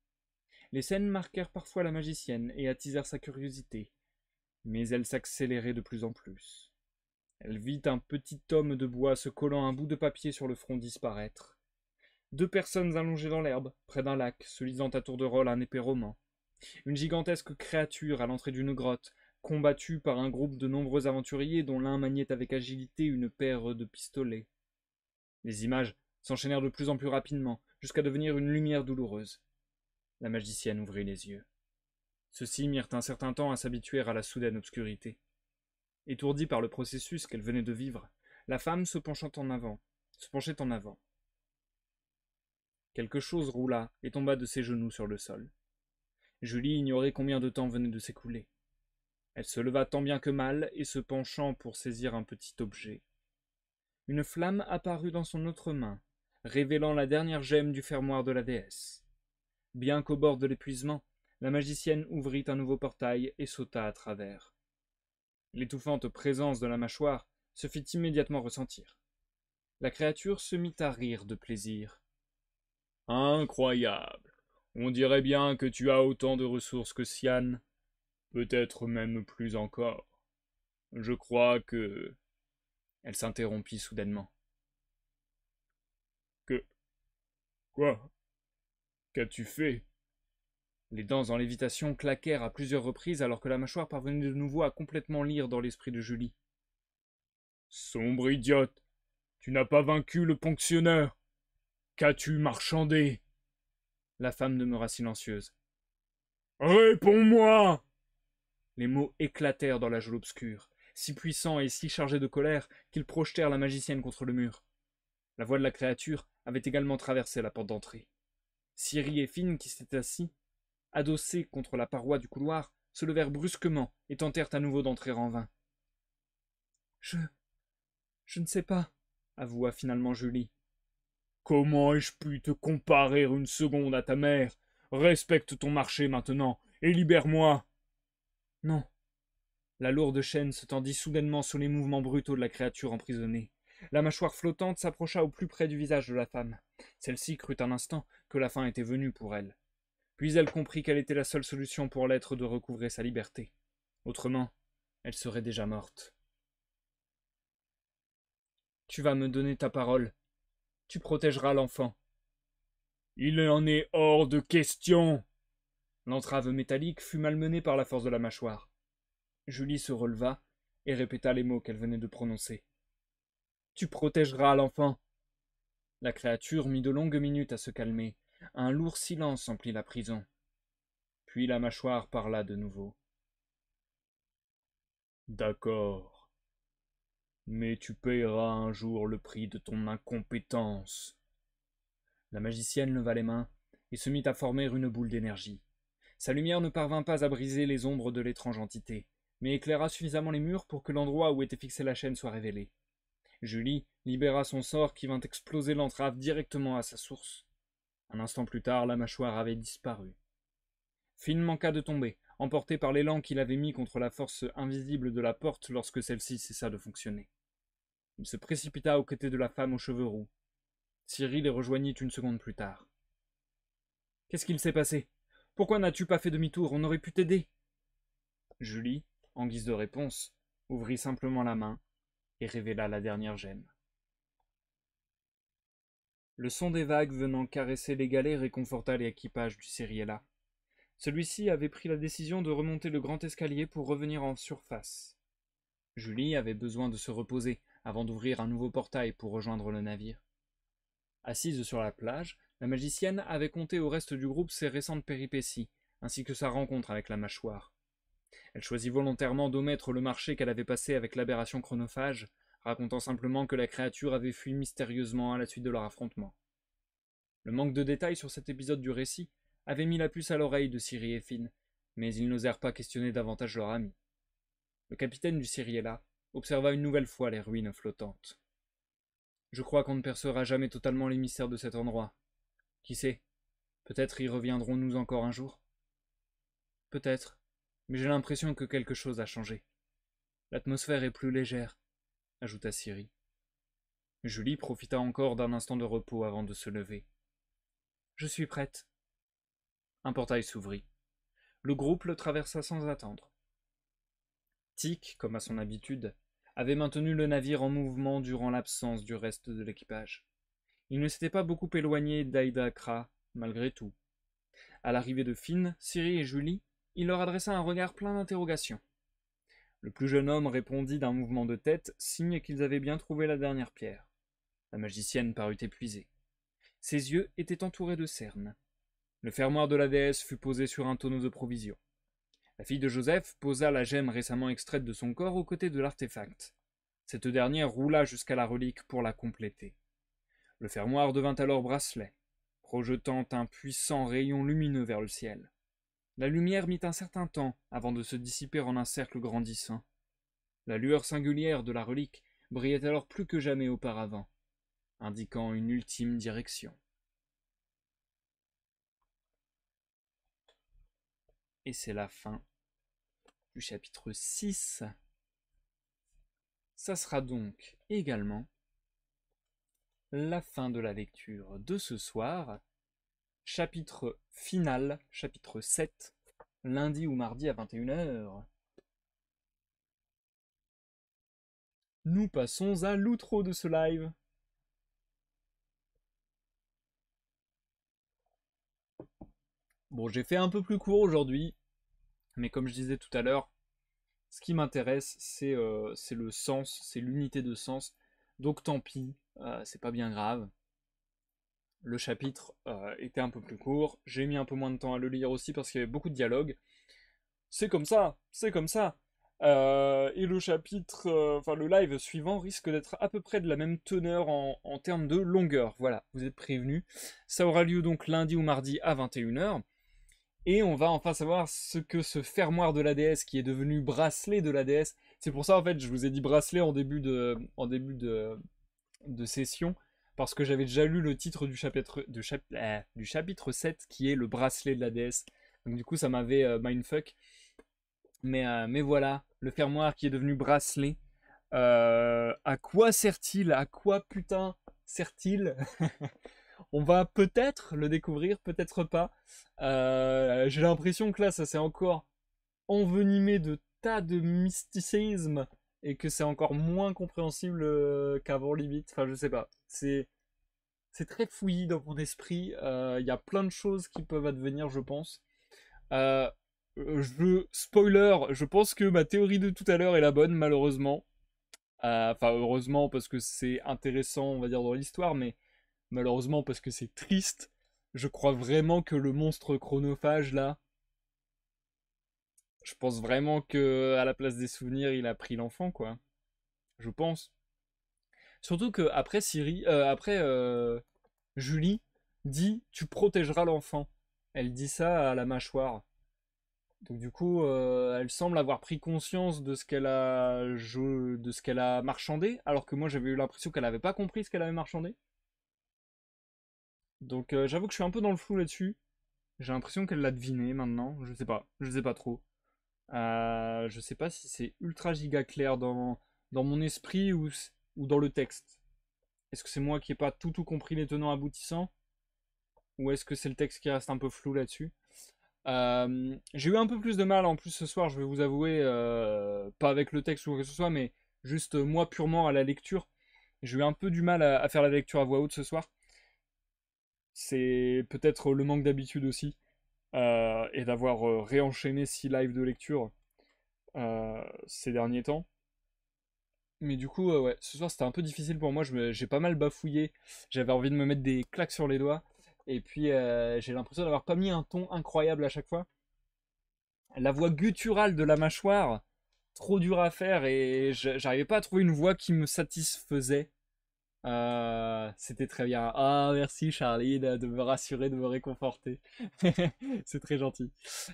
A: Les scènes marquèrent parfois la magicienne et attisèrent sa curiosité, mais elles s'accélérait de plus en plus. Elle vit un petit homme de bois se collant un bout de papier sur le front disparaître. Deux personnes allongées dans l'herbe, près d'un lac, se lisant à tour de rôle un épée roman. Une gigantesque créature à l'entrée d'une grotte, combattue par un groupe de nombreux aventuriers dont l'un maniait avec agilité une paire de pistolets. Les images s'enchaînèrent de plus en plus rapidement, jusqu'à devenir une lumière douloureuse. La magicienne ouvrit les yeux. Ceux-ci mirent un certain temps à s'habituer à la soudaine obscurité. Étourdie par le processus qu'elle venait de vivre, la femme se penchant en avant, se penchait en avant. Quelque chose roula et tomba de ses genoux sur le sol. Julie ignorait combien de temps venait de s'écouler. Elle se leva tant bien que mal et se penchant pour saisir un petit objet. Une flamme apparut dans son autre main, révélant la dernière gemme du fermoir de la déesse. Bien qu'au bord de l'épuisement, la magicienne ouvrit un nouveau portail et sauta à travers. L'étouffante présence de la mâchoire se fit immédiatement ressentir. La créature se mit à rire de plaisir. Incroyable. On dirait bien que tu as autant de ressources que Sian, peut-être même plus encore. Je crois que... Elle s'interrompit soudainement. Que... Quoi Qu'as-tu fait Les dents en lévitation claquèrent à plusieurs reprises alors que la mâchoire parvenait de nouveau à complètement lire dans l'esprit de Julie. Sombre idiote Tu n'as pas vaincu le ponctionneur Qu'as-tu marchandé la femme demeura silencieuse. Réponds-moi Les mots éclatèrent dans la geôle obscure, si puissants et si chargés de colère qu'ils projetèrent la magicienne contre le mur. La voix de la créature avait également traversé la porte d'entrée. Siri et Finn, qui s'étaient assis, adossés contre la paroi du couloir, se levèrent brusquement et tentèrent à nouveau d'entrer en vain. Je. je ne sais pas, avoua finalement Julie. Comment ai-je pu te comparer une seconde à ta mère Respecte ton marché maintenant, et libère-moi Non. La lourde chaîne se tendit soudainement sous les mouvements brutaux de la créature emprisonnée. La mâchoire flottante s'approcha au plus près du visage de la femme. Celle-ci crut un instant que la fin était venue pour elle. Puis elle comprit qu'elle était la seule solution pour l'être de recouvrer sa liberté. Autrement, elle serait déjà morte. Tu vas me donner ta parole, tu protégeras l'enfant. Il en est hors de question. L'entrave métallique fut malmenée par la force de la mâchoire. Julie se releva et répéta les mots qu'elle venait de prononcer. Tu protégeras l'enfant. La créature mit de longues minutes à se calmer. Un lourd silence emplit la prison. Puis la mâchoire parla de nouveau. D'accord mais tu payeras un jour le prix de ton incompétence. La magicienne leva les mains et se mit à former une boule d'énergie. Sa lumière ne parvint pas à briser les ombres de l'étrange entité, mais éclaira suffisamment les murs pour que l'endroit où était fixée la chaîne soit révélé. Julie libéra son sort qui vint exploser l'entrave directement à sa source. Un instant plus tard, la mâchoire avait disparu. Finn manqua de tomber, emporté par l'élan qu'il avait mis contre la force invisible de la porte lorsque celle-ci cessa de fonctionner. Il se précipita aux côtés de la femme aux cheveux roux. Cyril les rejoignit une seconde plus tard. Qu'est-ce qu'il s'est passé Pourquoi n'as-tu pas fait demi-tour On aurait pu t'aider. Julie, en guise de réponse, ouvrit simplement la main et révéla la dernière gemme. Le son des vagues venant caresser les galets réconforta l'équipage du Ciriella. Celui-ci avait pris la décision de remonter le grand escalier pour revenir en surface. Julie avait besoin de se reposer avant d'ouvrir un nouveau portail pour rejoindre le navire. Assise sur la plage, la magicienne avait conté au reste du groupe ses récentes péripéties, ainsi que sa rencontre avec la mâchoire. Elle choisit volontairement d'omettre le marché qu'elle avait passé avec l'aberration chronophage, racontant simplement que la créature avait fui mystérieusement à la suite de leur affrontement. Le manque de détails sur cet épisode du récit avait mis la puce à l'oreille de Siri et Finn, mais ils n'osèrent pas questionner davantage leur ami. Le capitaine du là, observa une nouvelle fois les ruines flottantes. Je crois qu'on ne percera jamais totalement les mystères de cet endroit. Qui sait Peut-être y reviendrons-nous encore un jour Peut-être, mais j'ai l'impression que quelque chose a changé. L'atmosphère est plus légère, ajouta Siri. Julie profita encore d'un instant de repos avant de se lever. Je suis prête. Un portail s'ouvrit. Le groupe le traversa sans attendre. Tic, comme à son habitude, avait maintenu le navire en mouvement durant l'absence du reste de l'équipage. Il ne s'était pas beaucoup éloigné d'Aidakra, malgré tout. À l'arrivée de Finn, Siri et Julie, il leur adressa un regard plein d'interrogations. Le plus jeune homme répondit d'un mouvement de tête, signe qu'ils avaient bien trouvé la dernière pierre. La magicienne parut épuisée. Ses yeux étaient entourés de cernes. Le fermoir de la déesse fut posé sur un tonneau de provisions. La fille de Joseph posa la gemme récemment extraite de son corps aux côtés de l'artefact. Cette dernière roula jusqu'à la relique pour la compléter. Le fermoir devint alors bracelet, projetant un puissant rayon lumineux vers le ciel. La lumière mit un certain temps avant de se dissiper en un cercle grandissant. La lueur singulière de la relique brillait alors plus que jamais auparavant, indiquant une ultime direction. Et c'est la fin du chapitre 6. Ça sera donc également la fin de la lecture de ce soir. Chapitre final, chapitre 7, lundi ou mardi à 21h. Nous passons à l'outro de ce live. Bon, j'ai fait un peu plus court aujourd'hui, mais comme je disais tout à l'heure, ce qui m'intéresse, c'est euh, le sens, c'est l'unité de sens. Donc tant pis, euh, c'est pas bien grave. Le chapitre euh, était un peu plus court, j'ai mis un peu moins de temps à le lire aussi parce qu'il y avait beaucoup de dialogues. C'est comme ça, c'est comme ça. et le chapitre, enfin le live suivant risque d'être à peu près de la même teneur en, en termes de longueur. Voilà, vous êtes prévenus. Ça aura lieu donc lundi ou mardi à 21h. Et on va enfin savoir ce que ce fermoir de la déesse qui est devenu bracelet de la déesse. C'est pour ça en fait je vous ai dit bracelet en début de, en début de, de session. Parce que j'avais déjà lu le titre du chapitre, du euh, chapitre 7 qui est le bracelet de la déesse. Donc du coup ça m'avait euh, mindfuck. Mais, euh, mais voilà, le fermoir qui est devenu bracelet. à quoi sert-il À quoi putain sert-il On va peut-être le découvrir, peut-être pas. Euh, j'ai l'impression que là, ça s'est encore envenimé de tas de mysticisme et que c'est encore moins compréhensible euh, qu'avant limite. Enfin, je sais pas. C'est c'est très fouillis dans mon esprit. Il euh, y a plein de choses qui peuvent advenir, je pense. Euh, je spoiler, je pense que ma théorie de tout à l'heure est la bonne, malheureusement. Enfin, heureusement parce que c'est intéressant, on va dire, dans l'histoire, mais malheureusement parce que c'est triste, je crois vraiment que le monstre chronophage là, je pense vraiment que à la place des souvenirs, il a pris l'enfant quoi. Je pense. Surtout que après Siri, euh, après euh, Julie dit tu protégeras l'enfant. Elle dit ça à la mâchoire. Donc du coup, euh, elle semble avoir pris conscience de ce qu'elle a, de ce qu'elle a marchandé, alors que moi j'avais eu l'impression qu'elle n'avait pas compris ce qu'elle avait marchandé. Donc euh, j'avoue que je suis un peu dans le flou là-dessus. J'ai l'impression qu'elle l'a deviné maintenant. Je sais pas. Je sais pas trop. Euh, je sais pas si c'est ultra giga clair dans, dans mon esprit ou, ou dans le texte. Est-ce que c'est moi qui ai pas tout tout compris les tenants aboutissants Ou est-ce que c'est le texte qui reste un peu flou là-dessus euh, J'ai eu un peu plus de mal en plus ce soir, je vais vous avouer, pas avec le texte ou quoi que ce soit, mais juste moi purement à la lecture. J'ai eu un peu du mal à faire la lecture à voix haute ce soir c'est peut-être le manque d'habitude aussi, euh, et d'avoir euh, réenchaîné six lives de lecture euh, ces derniers temps. Mais du coup, ce soir c'était un peu difficile pour moi, j'ai pas mal bafouillé, j'avais envie de me mettre des claques sur les doigts, et puis j'ai l'impression d'avoir pas mis un ton incroyable à chaque fois. La voix gutturale de la mâchoire, trop dure à faire, et j'arrivais pas à trouver une voix qui me satisfaisait. Euh, c'était très bien. Ah, merci Charlie de me rassurer, de me réconforter. c'est très gentil.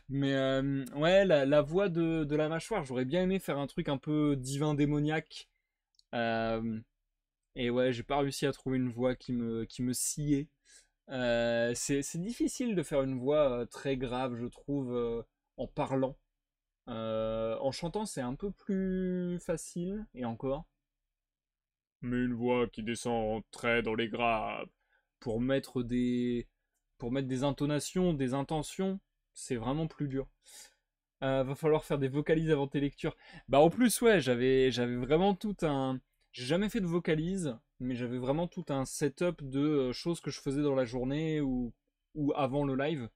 A: Mais euh, ouais, la, voix de, la mâchoire, j'aurais bien aimé faire un truc un peu divin démoniaque. Euh, et ouais, j'ai pas réussi à trouver une voix qui me, qui me sciait. c'est difficile de faire une voix très grave, je trouve, en parlant. en chantant, c'est un peu plus facile, et encore mais une voix qui descend très dans les graves. Pour mettre des, pour mettre des intonations, des intentions, c'est vraiment plus dur. Euh, va falloir faire des vocalises avant tes lectures. Bah en plus ouais, j'avais, j'avais vraiment tout un, j'ai jamais fait de vocalise, mais j'avais vraiment tout un setup de euh, choses que je faisais dans la journée ou, ou avant le live.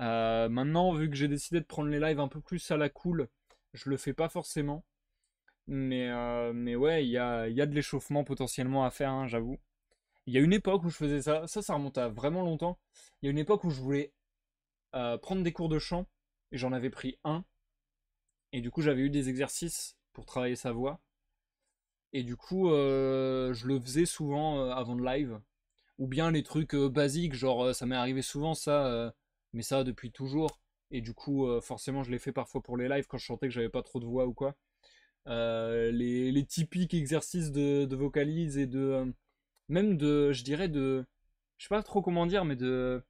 A: Euh, maintenant, vu que j'ai décidé de prendre les lives un peu plus à la cool, je le fais pas forcément. Mais, euh, mais ouais, il y a, y a, de l'échauffement potentiellement à faire, hein, j'avoue. Il y a une époque où je faisais ça, ça, ça remonte à vraiment longtemps. Il y a une époque où je voulais euh, prendre des cours de chant, et j'en avais pris un. Et du coup, j'avais eu des exercices pour travailler sa voix. Et du coup, euh, je le faisais souvent avant le live. Ou bien les trucs basiques, genre ça m'est arrivé souvent ça, mais ça depuis toujours. Et du coup, forcément, je l'ai fait parfois pour les lives quand je chantais que j'avais pas trop de voix ou quoi. Euh, les, typiques exercices de, vocalise et de euh, même de je dirais de je sais pas trop comment dire mais de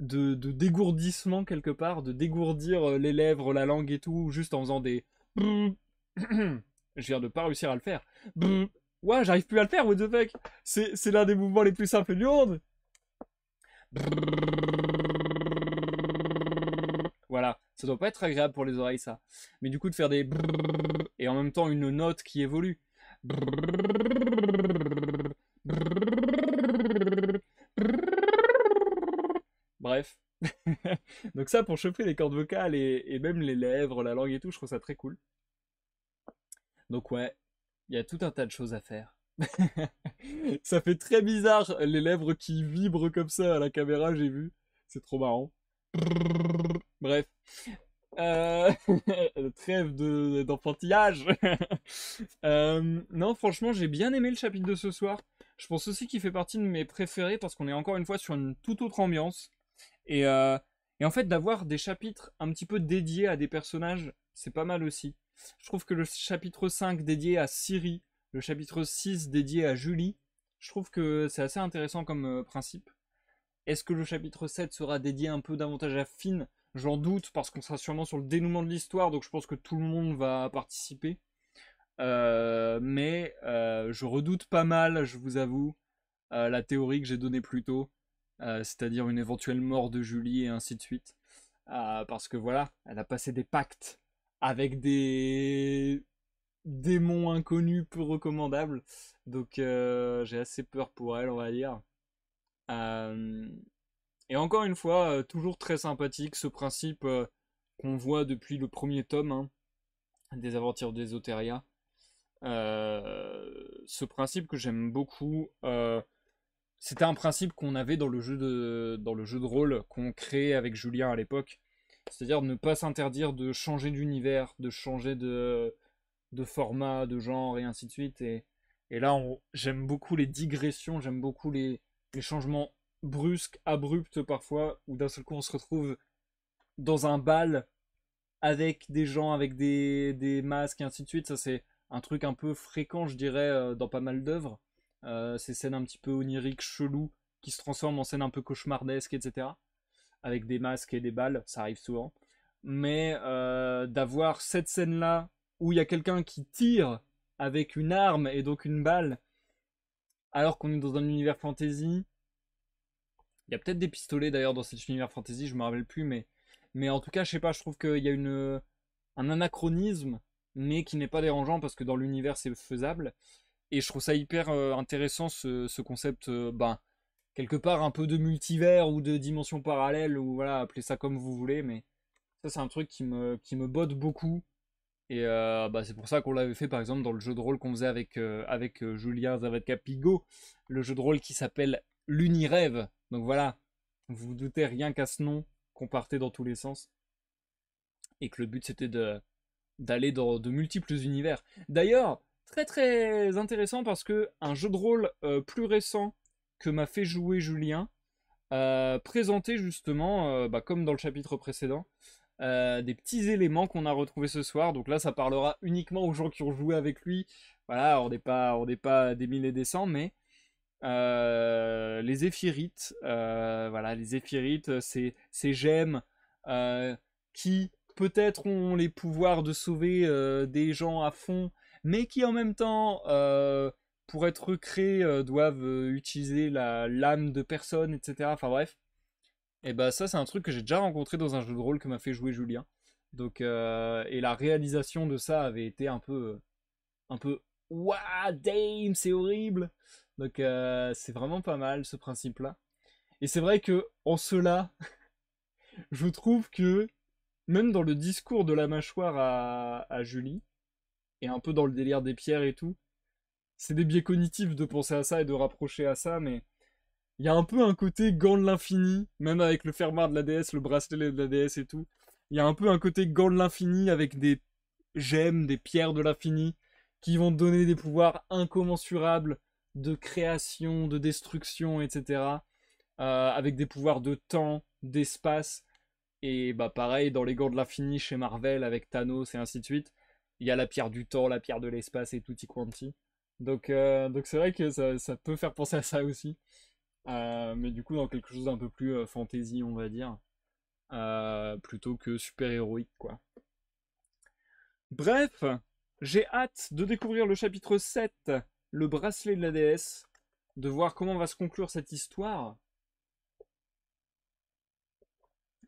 A: de, dégourdissement quelque part, de dégourdir euh, les lèvres, la langue et tout, juste en faisant des. je viens de pas réussir à le faire. ouais, j'arrive plus à le faire, what the fuck C'est l'un des mouvements les plus simples du monde Voilà. Ça doit pas être agréable pour les oreilles, ça. Mais du coup, de faire des et en même temps une note qui évolue. Bref. Donc ça, pour chauffer les cordes vocales et, et, même les lèvres, la langue et tout, je trouve ça très cool. Donc ouais, il y a tout un tas de choses à faire. ça fait très bizarre les lèvres qui vibrent comme ça à la caméra, j'ai vu. C'est trop marrant. Bref. Euh, trêve d'enfantillage. Euh, non, franchement, j'ai bien aimé le chapitre de ce soir. Je pense aussi qu'il fait partie de mes préférés parce qu'on est encore une fois sur une toute autre ambiance. Et, euh, Et en fait, d'avoir des chapitres un petit peu dédiés à des personnages, c'est pas mal aussi. Je trouve que le chapitre 5 dédié à Siri, le chapitre 6 dédié à Julie, je trouve que c'est assez intéressant comme principe. Est-ce que le chapitre 7 sera dédié un peu davantage à Finn J'en doute parce qu'on sera sûrement sur le dénouement de l'histoire, donc je pense que tout le monde va participer. Euh, mais euh, je redoute pas mal, je vous avoue, euh, la théorie que j'ai donnée plus tôt, c'est-à-dire une éventuelle mort de Julie et ainsi de suite. parce que voilà, elle a passé des pactes avec des démons inconnus peu recommandables. Donc j'ai assez peur pour elle, on va dire. Et encore une fois, euh, toujours très sympathique ce principe euh, qu'on voit depuis le premier tome hein, des aventures d'Esoteria. Euh, ce principe que j'aime beaucoup, c'était un principe qu'on avait dans le jeu de, dans le jeu de rôle qu'on créait avec Julien à l'époque. C'est-à-dire ne pas s'interdire de changer d'univers, de changer de, de format, de genre et ainsi de suite. Et, là, j'aime beaucoup les digressions, j'aime beaucoup les, les, changements brusque, abrupte parfois, où d'un seul coup on se retrouve dans un bal avec des gens, avec des, masques et ainsi de suite. Ça, c'est un truc un peu fréquent, je dirais, euh, dans pas mal d'œuvres. Euh, ces scènes un petit peu oniriques, chelou qui se transforment en scènes un peu cauchemardesques, etc. Avec des masques et des balles, ça arrive souvent. Mais euh, d'avoir cette scène-là, où il y a quelqu'un qui tire avec une arme et donc une balle, alors qu'on est dans un univers fantasy, il y a peut-être des pistolets d'ailleurs dans cet univers fantasy, je me rappelle plus, mais, mais en tout cas, je sais pas, je trouve qu'il y a une, un anachronisme, mais qui n'est pas dérangeant parce que dans l'univers c'est faisable. Et je trouve ça hyper euh, intéressant ce, concept, euh, ben, quelque part un peu de multivers ou de dimensions parallèles, ou voilà, appelez ça comme vous voulez, mais ça c'est un truc qui me, qui me botte beaucoup. Et euh, bah, c'est pour ça qu'on l'avait fait par exemple dans le jeu de rôle qu'on faisait avec, avec Julien Zavatka pigo le jeu de rôle qui s'appelle L'Unirêve, donc voilà, vous vous doutez rien qu'à ce nom qu'on partait dans tous les sens et que le but c'était de d'aller dans de multiples univers. D'ailleurs, très très intéressant parce que un jeu de rôle euh, plus récent que m'a fait jouer Julien euh, présentait justement, euh, bah, comme dans le chapitre précédent, des petits éléments qu'on a retrouvés ce soir. Donc là, ça parlera uniquement aux gens qui ont joué avec lui. Voilà, on n'est pas on n'est pas des mille et des cents, mais euh, les éphirites, euh, voilà, les éphirites, euh, ces, ces gemmes qui peut-être ont les pouvoirs de sauver des gens à fond, mais qui en même temps, pour être créés doivent utiliser la de personne etc. Enfin bref. Et eh bah ben, ça, c'est un truc que j'ai déjà rencontré dans un jeu de rôle que m'a fait jouer Julien. Donc, et la réalisation de ça avait été un peu, un peu, waouh, dame, c'est horrible. Donc euh, c'est vraiment pas mal ce principe-là. Et c'est vrai que en cela, je trouve que même dans le discours de la mâchoire à, à Julie, et un peu dans le délire des pierres et tout, c'est des biais cognitifs de penser à ça et de rapprocher à ça, mais il y a un peu un côté gant de l'infini, même avec le fermoir de la déesse, le bracelet de la déesse et tout. Il y a un peu un côté gant de l'infini avec des gemmes, des pierres de l'infini qui vont donner des pouvoirs incommensurables de création, de destruction, etc. Euh, avec des pouvoirs de temps, d'espace. Et bah pareil, dans les gants de l'infini chez Marvel avec Thanos et ainsi de suite, il y a la pierre du temps, la pierre de l'espace et tout tutti quanti. Donc euh, donc c'est vrai que ça, peut faire penser à ça aussi. Euh, mais du coup dans quelque chose d'un peu plus fantasy on va dire. plutôt que super-héroïque quoi. Bref, j'ai hâte de découvrir le chapitre 7 le bracelet de la déesse, de voir comment va se conclure cette histoire.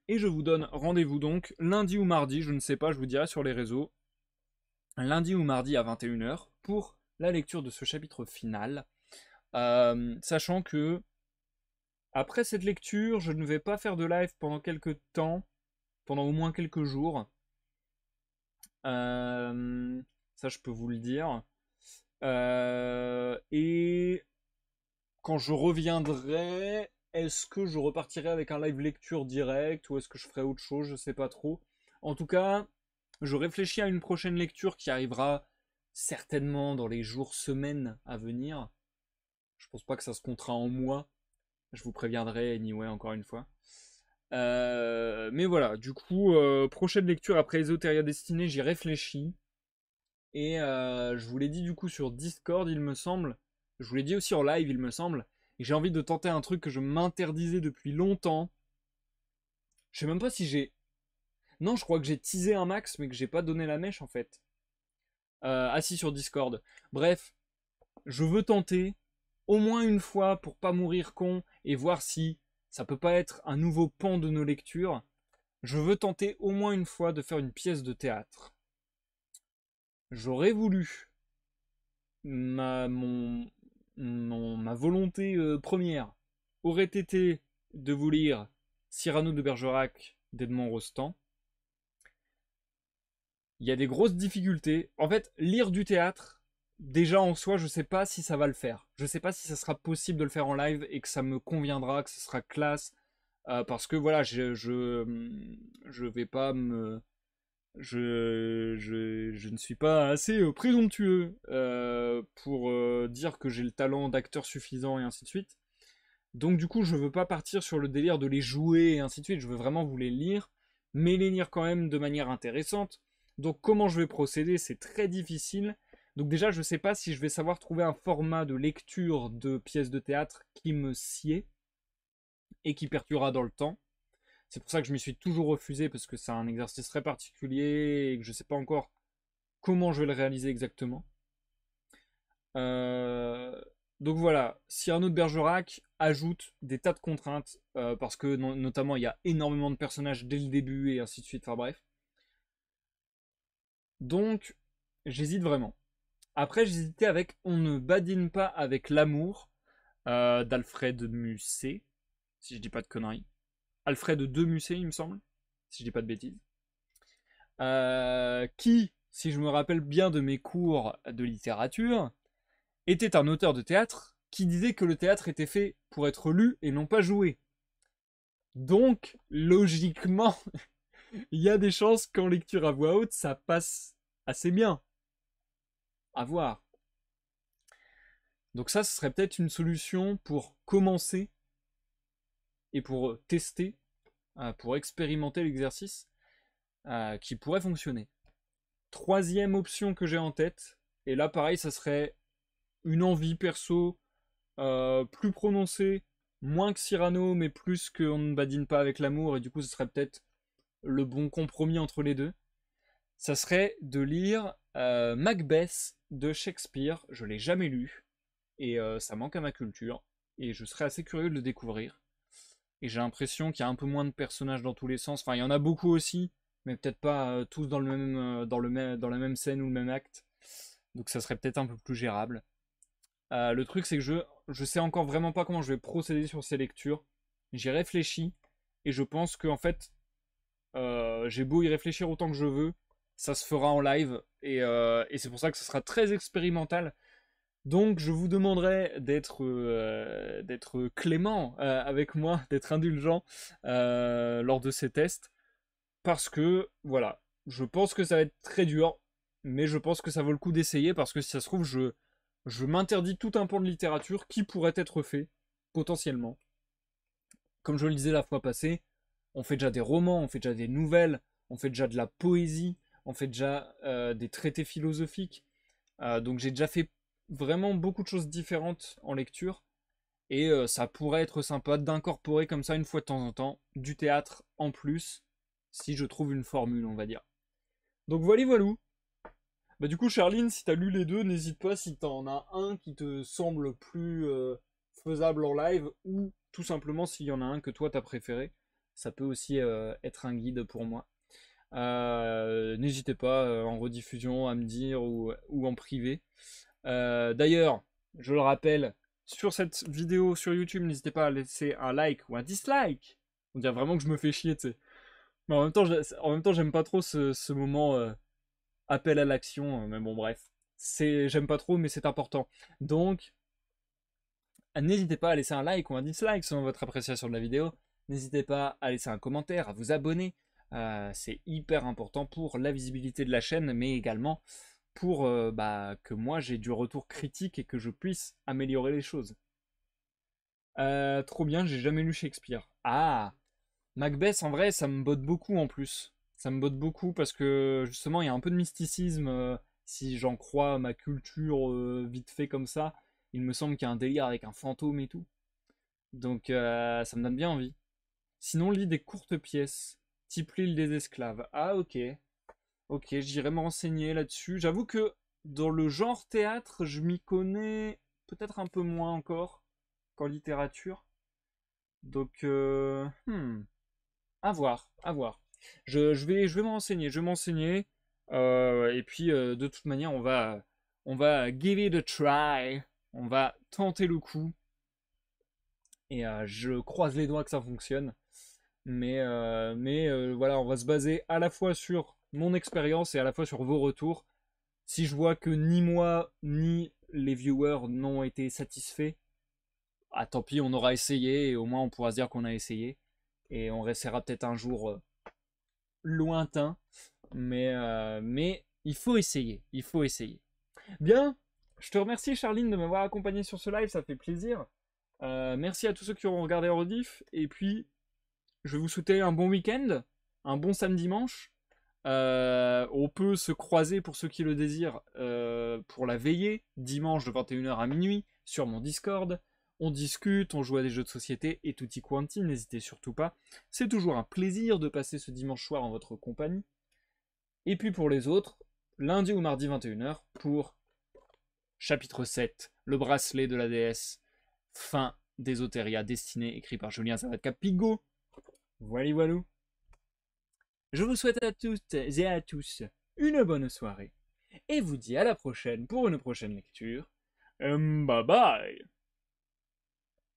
A: Et je vous donne rendez-vous donc lundi ou mardi, je ne sais pas, je vous dirai sur les réseaux, lundi ou mardi à 21h pour la lecture de ce chapitre final. Euh, sachant que après cette lecture, je ne vais pas faire de live pendant quelques temps, pendant au moins quelques jours. Euh, ça, je peux vous le dire. Euh, et quand je reviendrai, est-ce que je repartirai avec un live lecture direct ou est-ce que je ferai autre chose Je sais pas trop. En tout cas, je réfléchis à une prochaine lecture qui arrivera certainement dans les jours, semaines à venir. Je pense pas que ça se comptera en mois. Je vous préviendrai anyway encore une fois. Euh, mais voilà, du coup, euh, prochaine lecture après Esoteria Destinée, j'y réfléchis. Et euh, je vous l'ai dit du coup sur Discord, il me semble. Je vous l'ai dit aussi en live, il me semble. j'ai envie de tenter un truc que je m'interdisais depuis longtemps. Je sais même pas si j'ai... Non, je crois que j'ai teasé un max, mais que j'ai pas donné la mèche en fait. Euh, assis sur Discord. Bref, je veux tenter au moins une fois pour pas mourir con et voir si ça peut pas être un nouveau pan de nos lectures. Je veux tenter au moins une fois de faire une pièce de théâtre. J'aurais voulu. Ma, volonté euh, première aurait été de vous lire Cyrano de Bergerac d'Edmond Rostand. Il y a des grosses difficultés. En fait, lire du théâtre, déjà en soi, je sais pas si ça va le faire. Je sais pas si ça sera possible de le faire en live et que ça me conviendra, que ce sera classe. Euh, parce que voilà, je, je, je vais pas me je, ne suis pas assez euh, présomptueux euh, pour euh, dire que j'ai le talent d'acteur suffisant et ainsi de suite. Donc du coup, je ne veux pas partir sur le délire de les jouer et ainsi de suite. Je veux vraiment vous les lire, mais les lire quand même de manière intéressante. Donc comment je vais procéder, c'est très difficile. Donc déjà, je ne sais pas si je vais savoir trouver un format de lecture de pièces de théâtre qui me sied et qui perdurera dans le temps. C'est pour ça que je m'y suis toujours refusé parce que c'est un exercice très particulier et que je ne sais pas encore comment je vais le réaliser exactement. Euh, donc voilà, si un autre Bergerac ajoute des tas de contraintes euh, parce que notamment il y a énormément de personnages dès le début et ainsi de suite. Enfin bref. Donc j'hésite vraiment. Après j'hésitais avec On ne badine pas avec l'amour euh, d'Alfred Musset, si je dis pas de conneries. Alfred de Musset, il me semble, si je dis pas de bêtises, euh, qui, si je me rappelle bien de mes cours de littérature, était un auteur de théâtre qui disait que le théâtre était fait pour être lu et non pas joué. Donc, logiquement, il y a des chances qu'en lecture à voix haute, ça passe assez bien. À voir. Donc ça, ce serait peut-être une solution pour commencer et pour euh, tester, euh, pour expérimenter l'exercice euh, qui pourrait fonctionner. Troisième option que j'ai en tête, et là pareil, ça serait une envie perso plus prononcée, moins que Cyrano, mais plus qu'on ne badine pas avec l'amour, et du coup ce serait peut-être le bon compromis entre les deux. Ça serait de lire Macbeth de Shakespeare, je l'ai jamais lu, et ça manque à ma culture, et je serais assez curieux de le découvrir. Et j'ai l'impression qu'il y a un peu moins de personnages dans tous les sens. Enfin, il y en a beaucoup aussi, mais peut-être pas euh, tous dans, le même, euh, dans, le dans la même scène ou le même acte. Donc ça serait peut-être un peu plus gérable. Euh, le truc, c'est que je, je sais encore vraiment pas comment je vais procéder sur ces lectures. J'y réfléchis, et je pense que, en fait, j'ai beau y réfléchir autant que je veux, ça se fera en live, et, et c'est pour ça que ce sera très expérimental. Donc je vous demanderai d'être euh, d'être clément euh, avec moi, d'être indulgent euh, lors de ces tests, parce que voilà, je pense que ça va être très dur, mais je pense que ça vaut le coup d'essayer parce que si ça se trouve, je je m'interdis tout un pan de littérature qui pourrait être fait potentiellement. Comme je le disais la fois passée, on fait déjà des romans, on fait déjà des nouvelles, on fait déjà de la poésie, on fait déjà des traités philosophiques. donc j'ai déjà fait vraiment beaucoup de choses différentes en lecture. Et euh, ça pourrait être sympa d'incorporer comme ça une fois de temps en temps du théâtre en plus, si je trouve une formule, on va dire. Donc voilà, voilà. Bah du coup, Charline, si t'as lu les deux, n'hésite pas si t'en as un qui te semble plus euh, faisable en live, ou tout simplement s'il y en a un que toi t'as préféré, ça peut aussi euh, être un guide pour moi. N'hésitez pas en rediffusion à me dire ou, ou en privé. Euh, d'ailleurs, je le rappelle, sur cette vidéo sur YouTube, n'hésitez pas à laisser un like ou un dislike. On dirait vraiment que je me fais chier, tu sais. Mais en même temps, même j'aime pas trop ce, moment euh, appel à l'action. Hein, mais bon, bref, c'est, j'aime pas trop, mais c'est important. Donc, n'hésitez pas à laisser un like ou un dislike selon votre appréciation de la vidéo. N'hésitez pas à laisser un commentaire, à vous abonner. Euh, c'est hyper important pour la visibilité de la chaîne, mais également pour euh, bah, que moi j'ai du retour critique et que je puisse améliorer les choses. Euh, trop bien, j'ai jamais lu Shakespeare. Ah Macbeth, en vrai, ça me botte beaucoup en plus. Ça me botte beaucoup parce que justement, il y a un peu de mysticisme, euh, si j'en crois ma culture vite fait comme ça. Il me semble qu'il y a un délire avec un fantôme et tout. Donc ça me donne bien envie. Sinon, lis des courtes pièces, type l'île des esclaves. Ah ok, Ok, j'irai me renseigner là-dessus. J'avoue que dans le genre théâtre, je m'y connais peut-être un peu moins encore qu'en littérature. Donc, euh, hmm. à voir, à voir. Je, vais, je vais me renseigner, je vais euh, et puis, euh, de toute manière, on va, on va give it a try. On va tenter le coup. Et euh, je croise les doigts que ça fonctionne. Mais, mais voilà, on va se baser à la fois sur mon expérience et à la fois sur vos retours. Si je vois que ni moi ni les viewers n'ont été satisfaits, à ah, tant pis, on aura essayé et au moins on pourra se dire qu'on a essayé. Et on restera peut-être un jour euh, lointain. Mais, euh, mais il faut essayer, il faut essayer. Bien, je te remercie Charline de m'avoir accompagné sur ce live, ça fait plaisir. Euh, merci à tous ceux qui auront regardé redif Et puis, je vous souhaiter un bon week-end, un bon samedi manche euh, on peut se croiser pour ceux qui le désirent euh, pour la veillée, dimanche de 21h à minuit, sur mon Discord. On discute, on joue à des jeux de société et tout y quanti, n'hésitez surtout pas. C'est toujours un plaisir de passer ce dimanche soir en votre compagnie. Et puis pour les autres, lundi ou mardi 21h pour chapitre 7, le bracelet de la déesse, fin d'Esoteria destinée, écrit par Julien Zavatka pigo, Voilà, voilà. Je vous souhaite à toutes et à tous une bonne soirée et vous dis à la prochaine pour une prochaine lecture. Hum, bye bye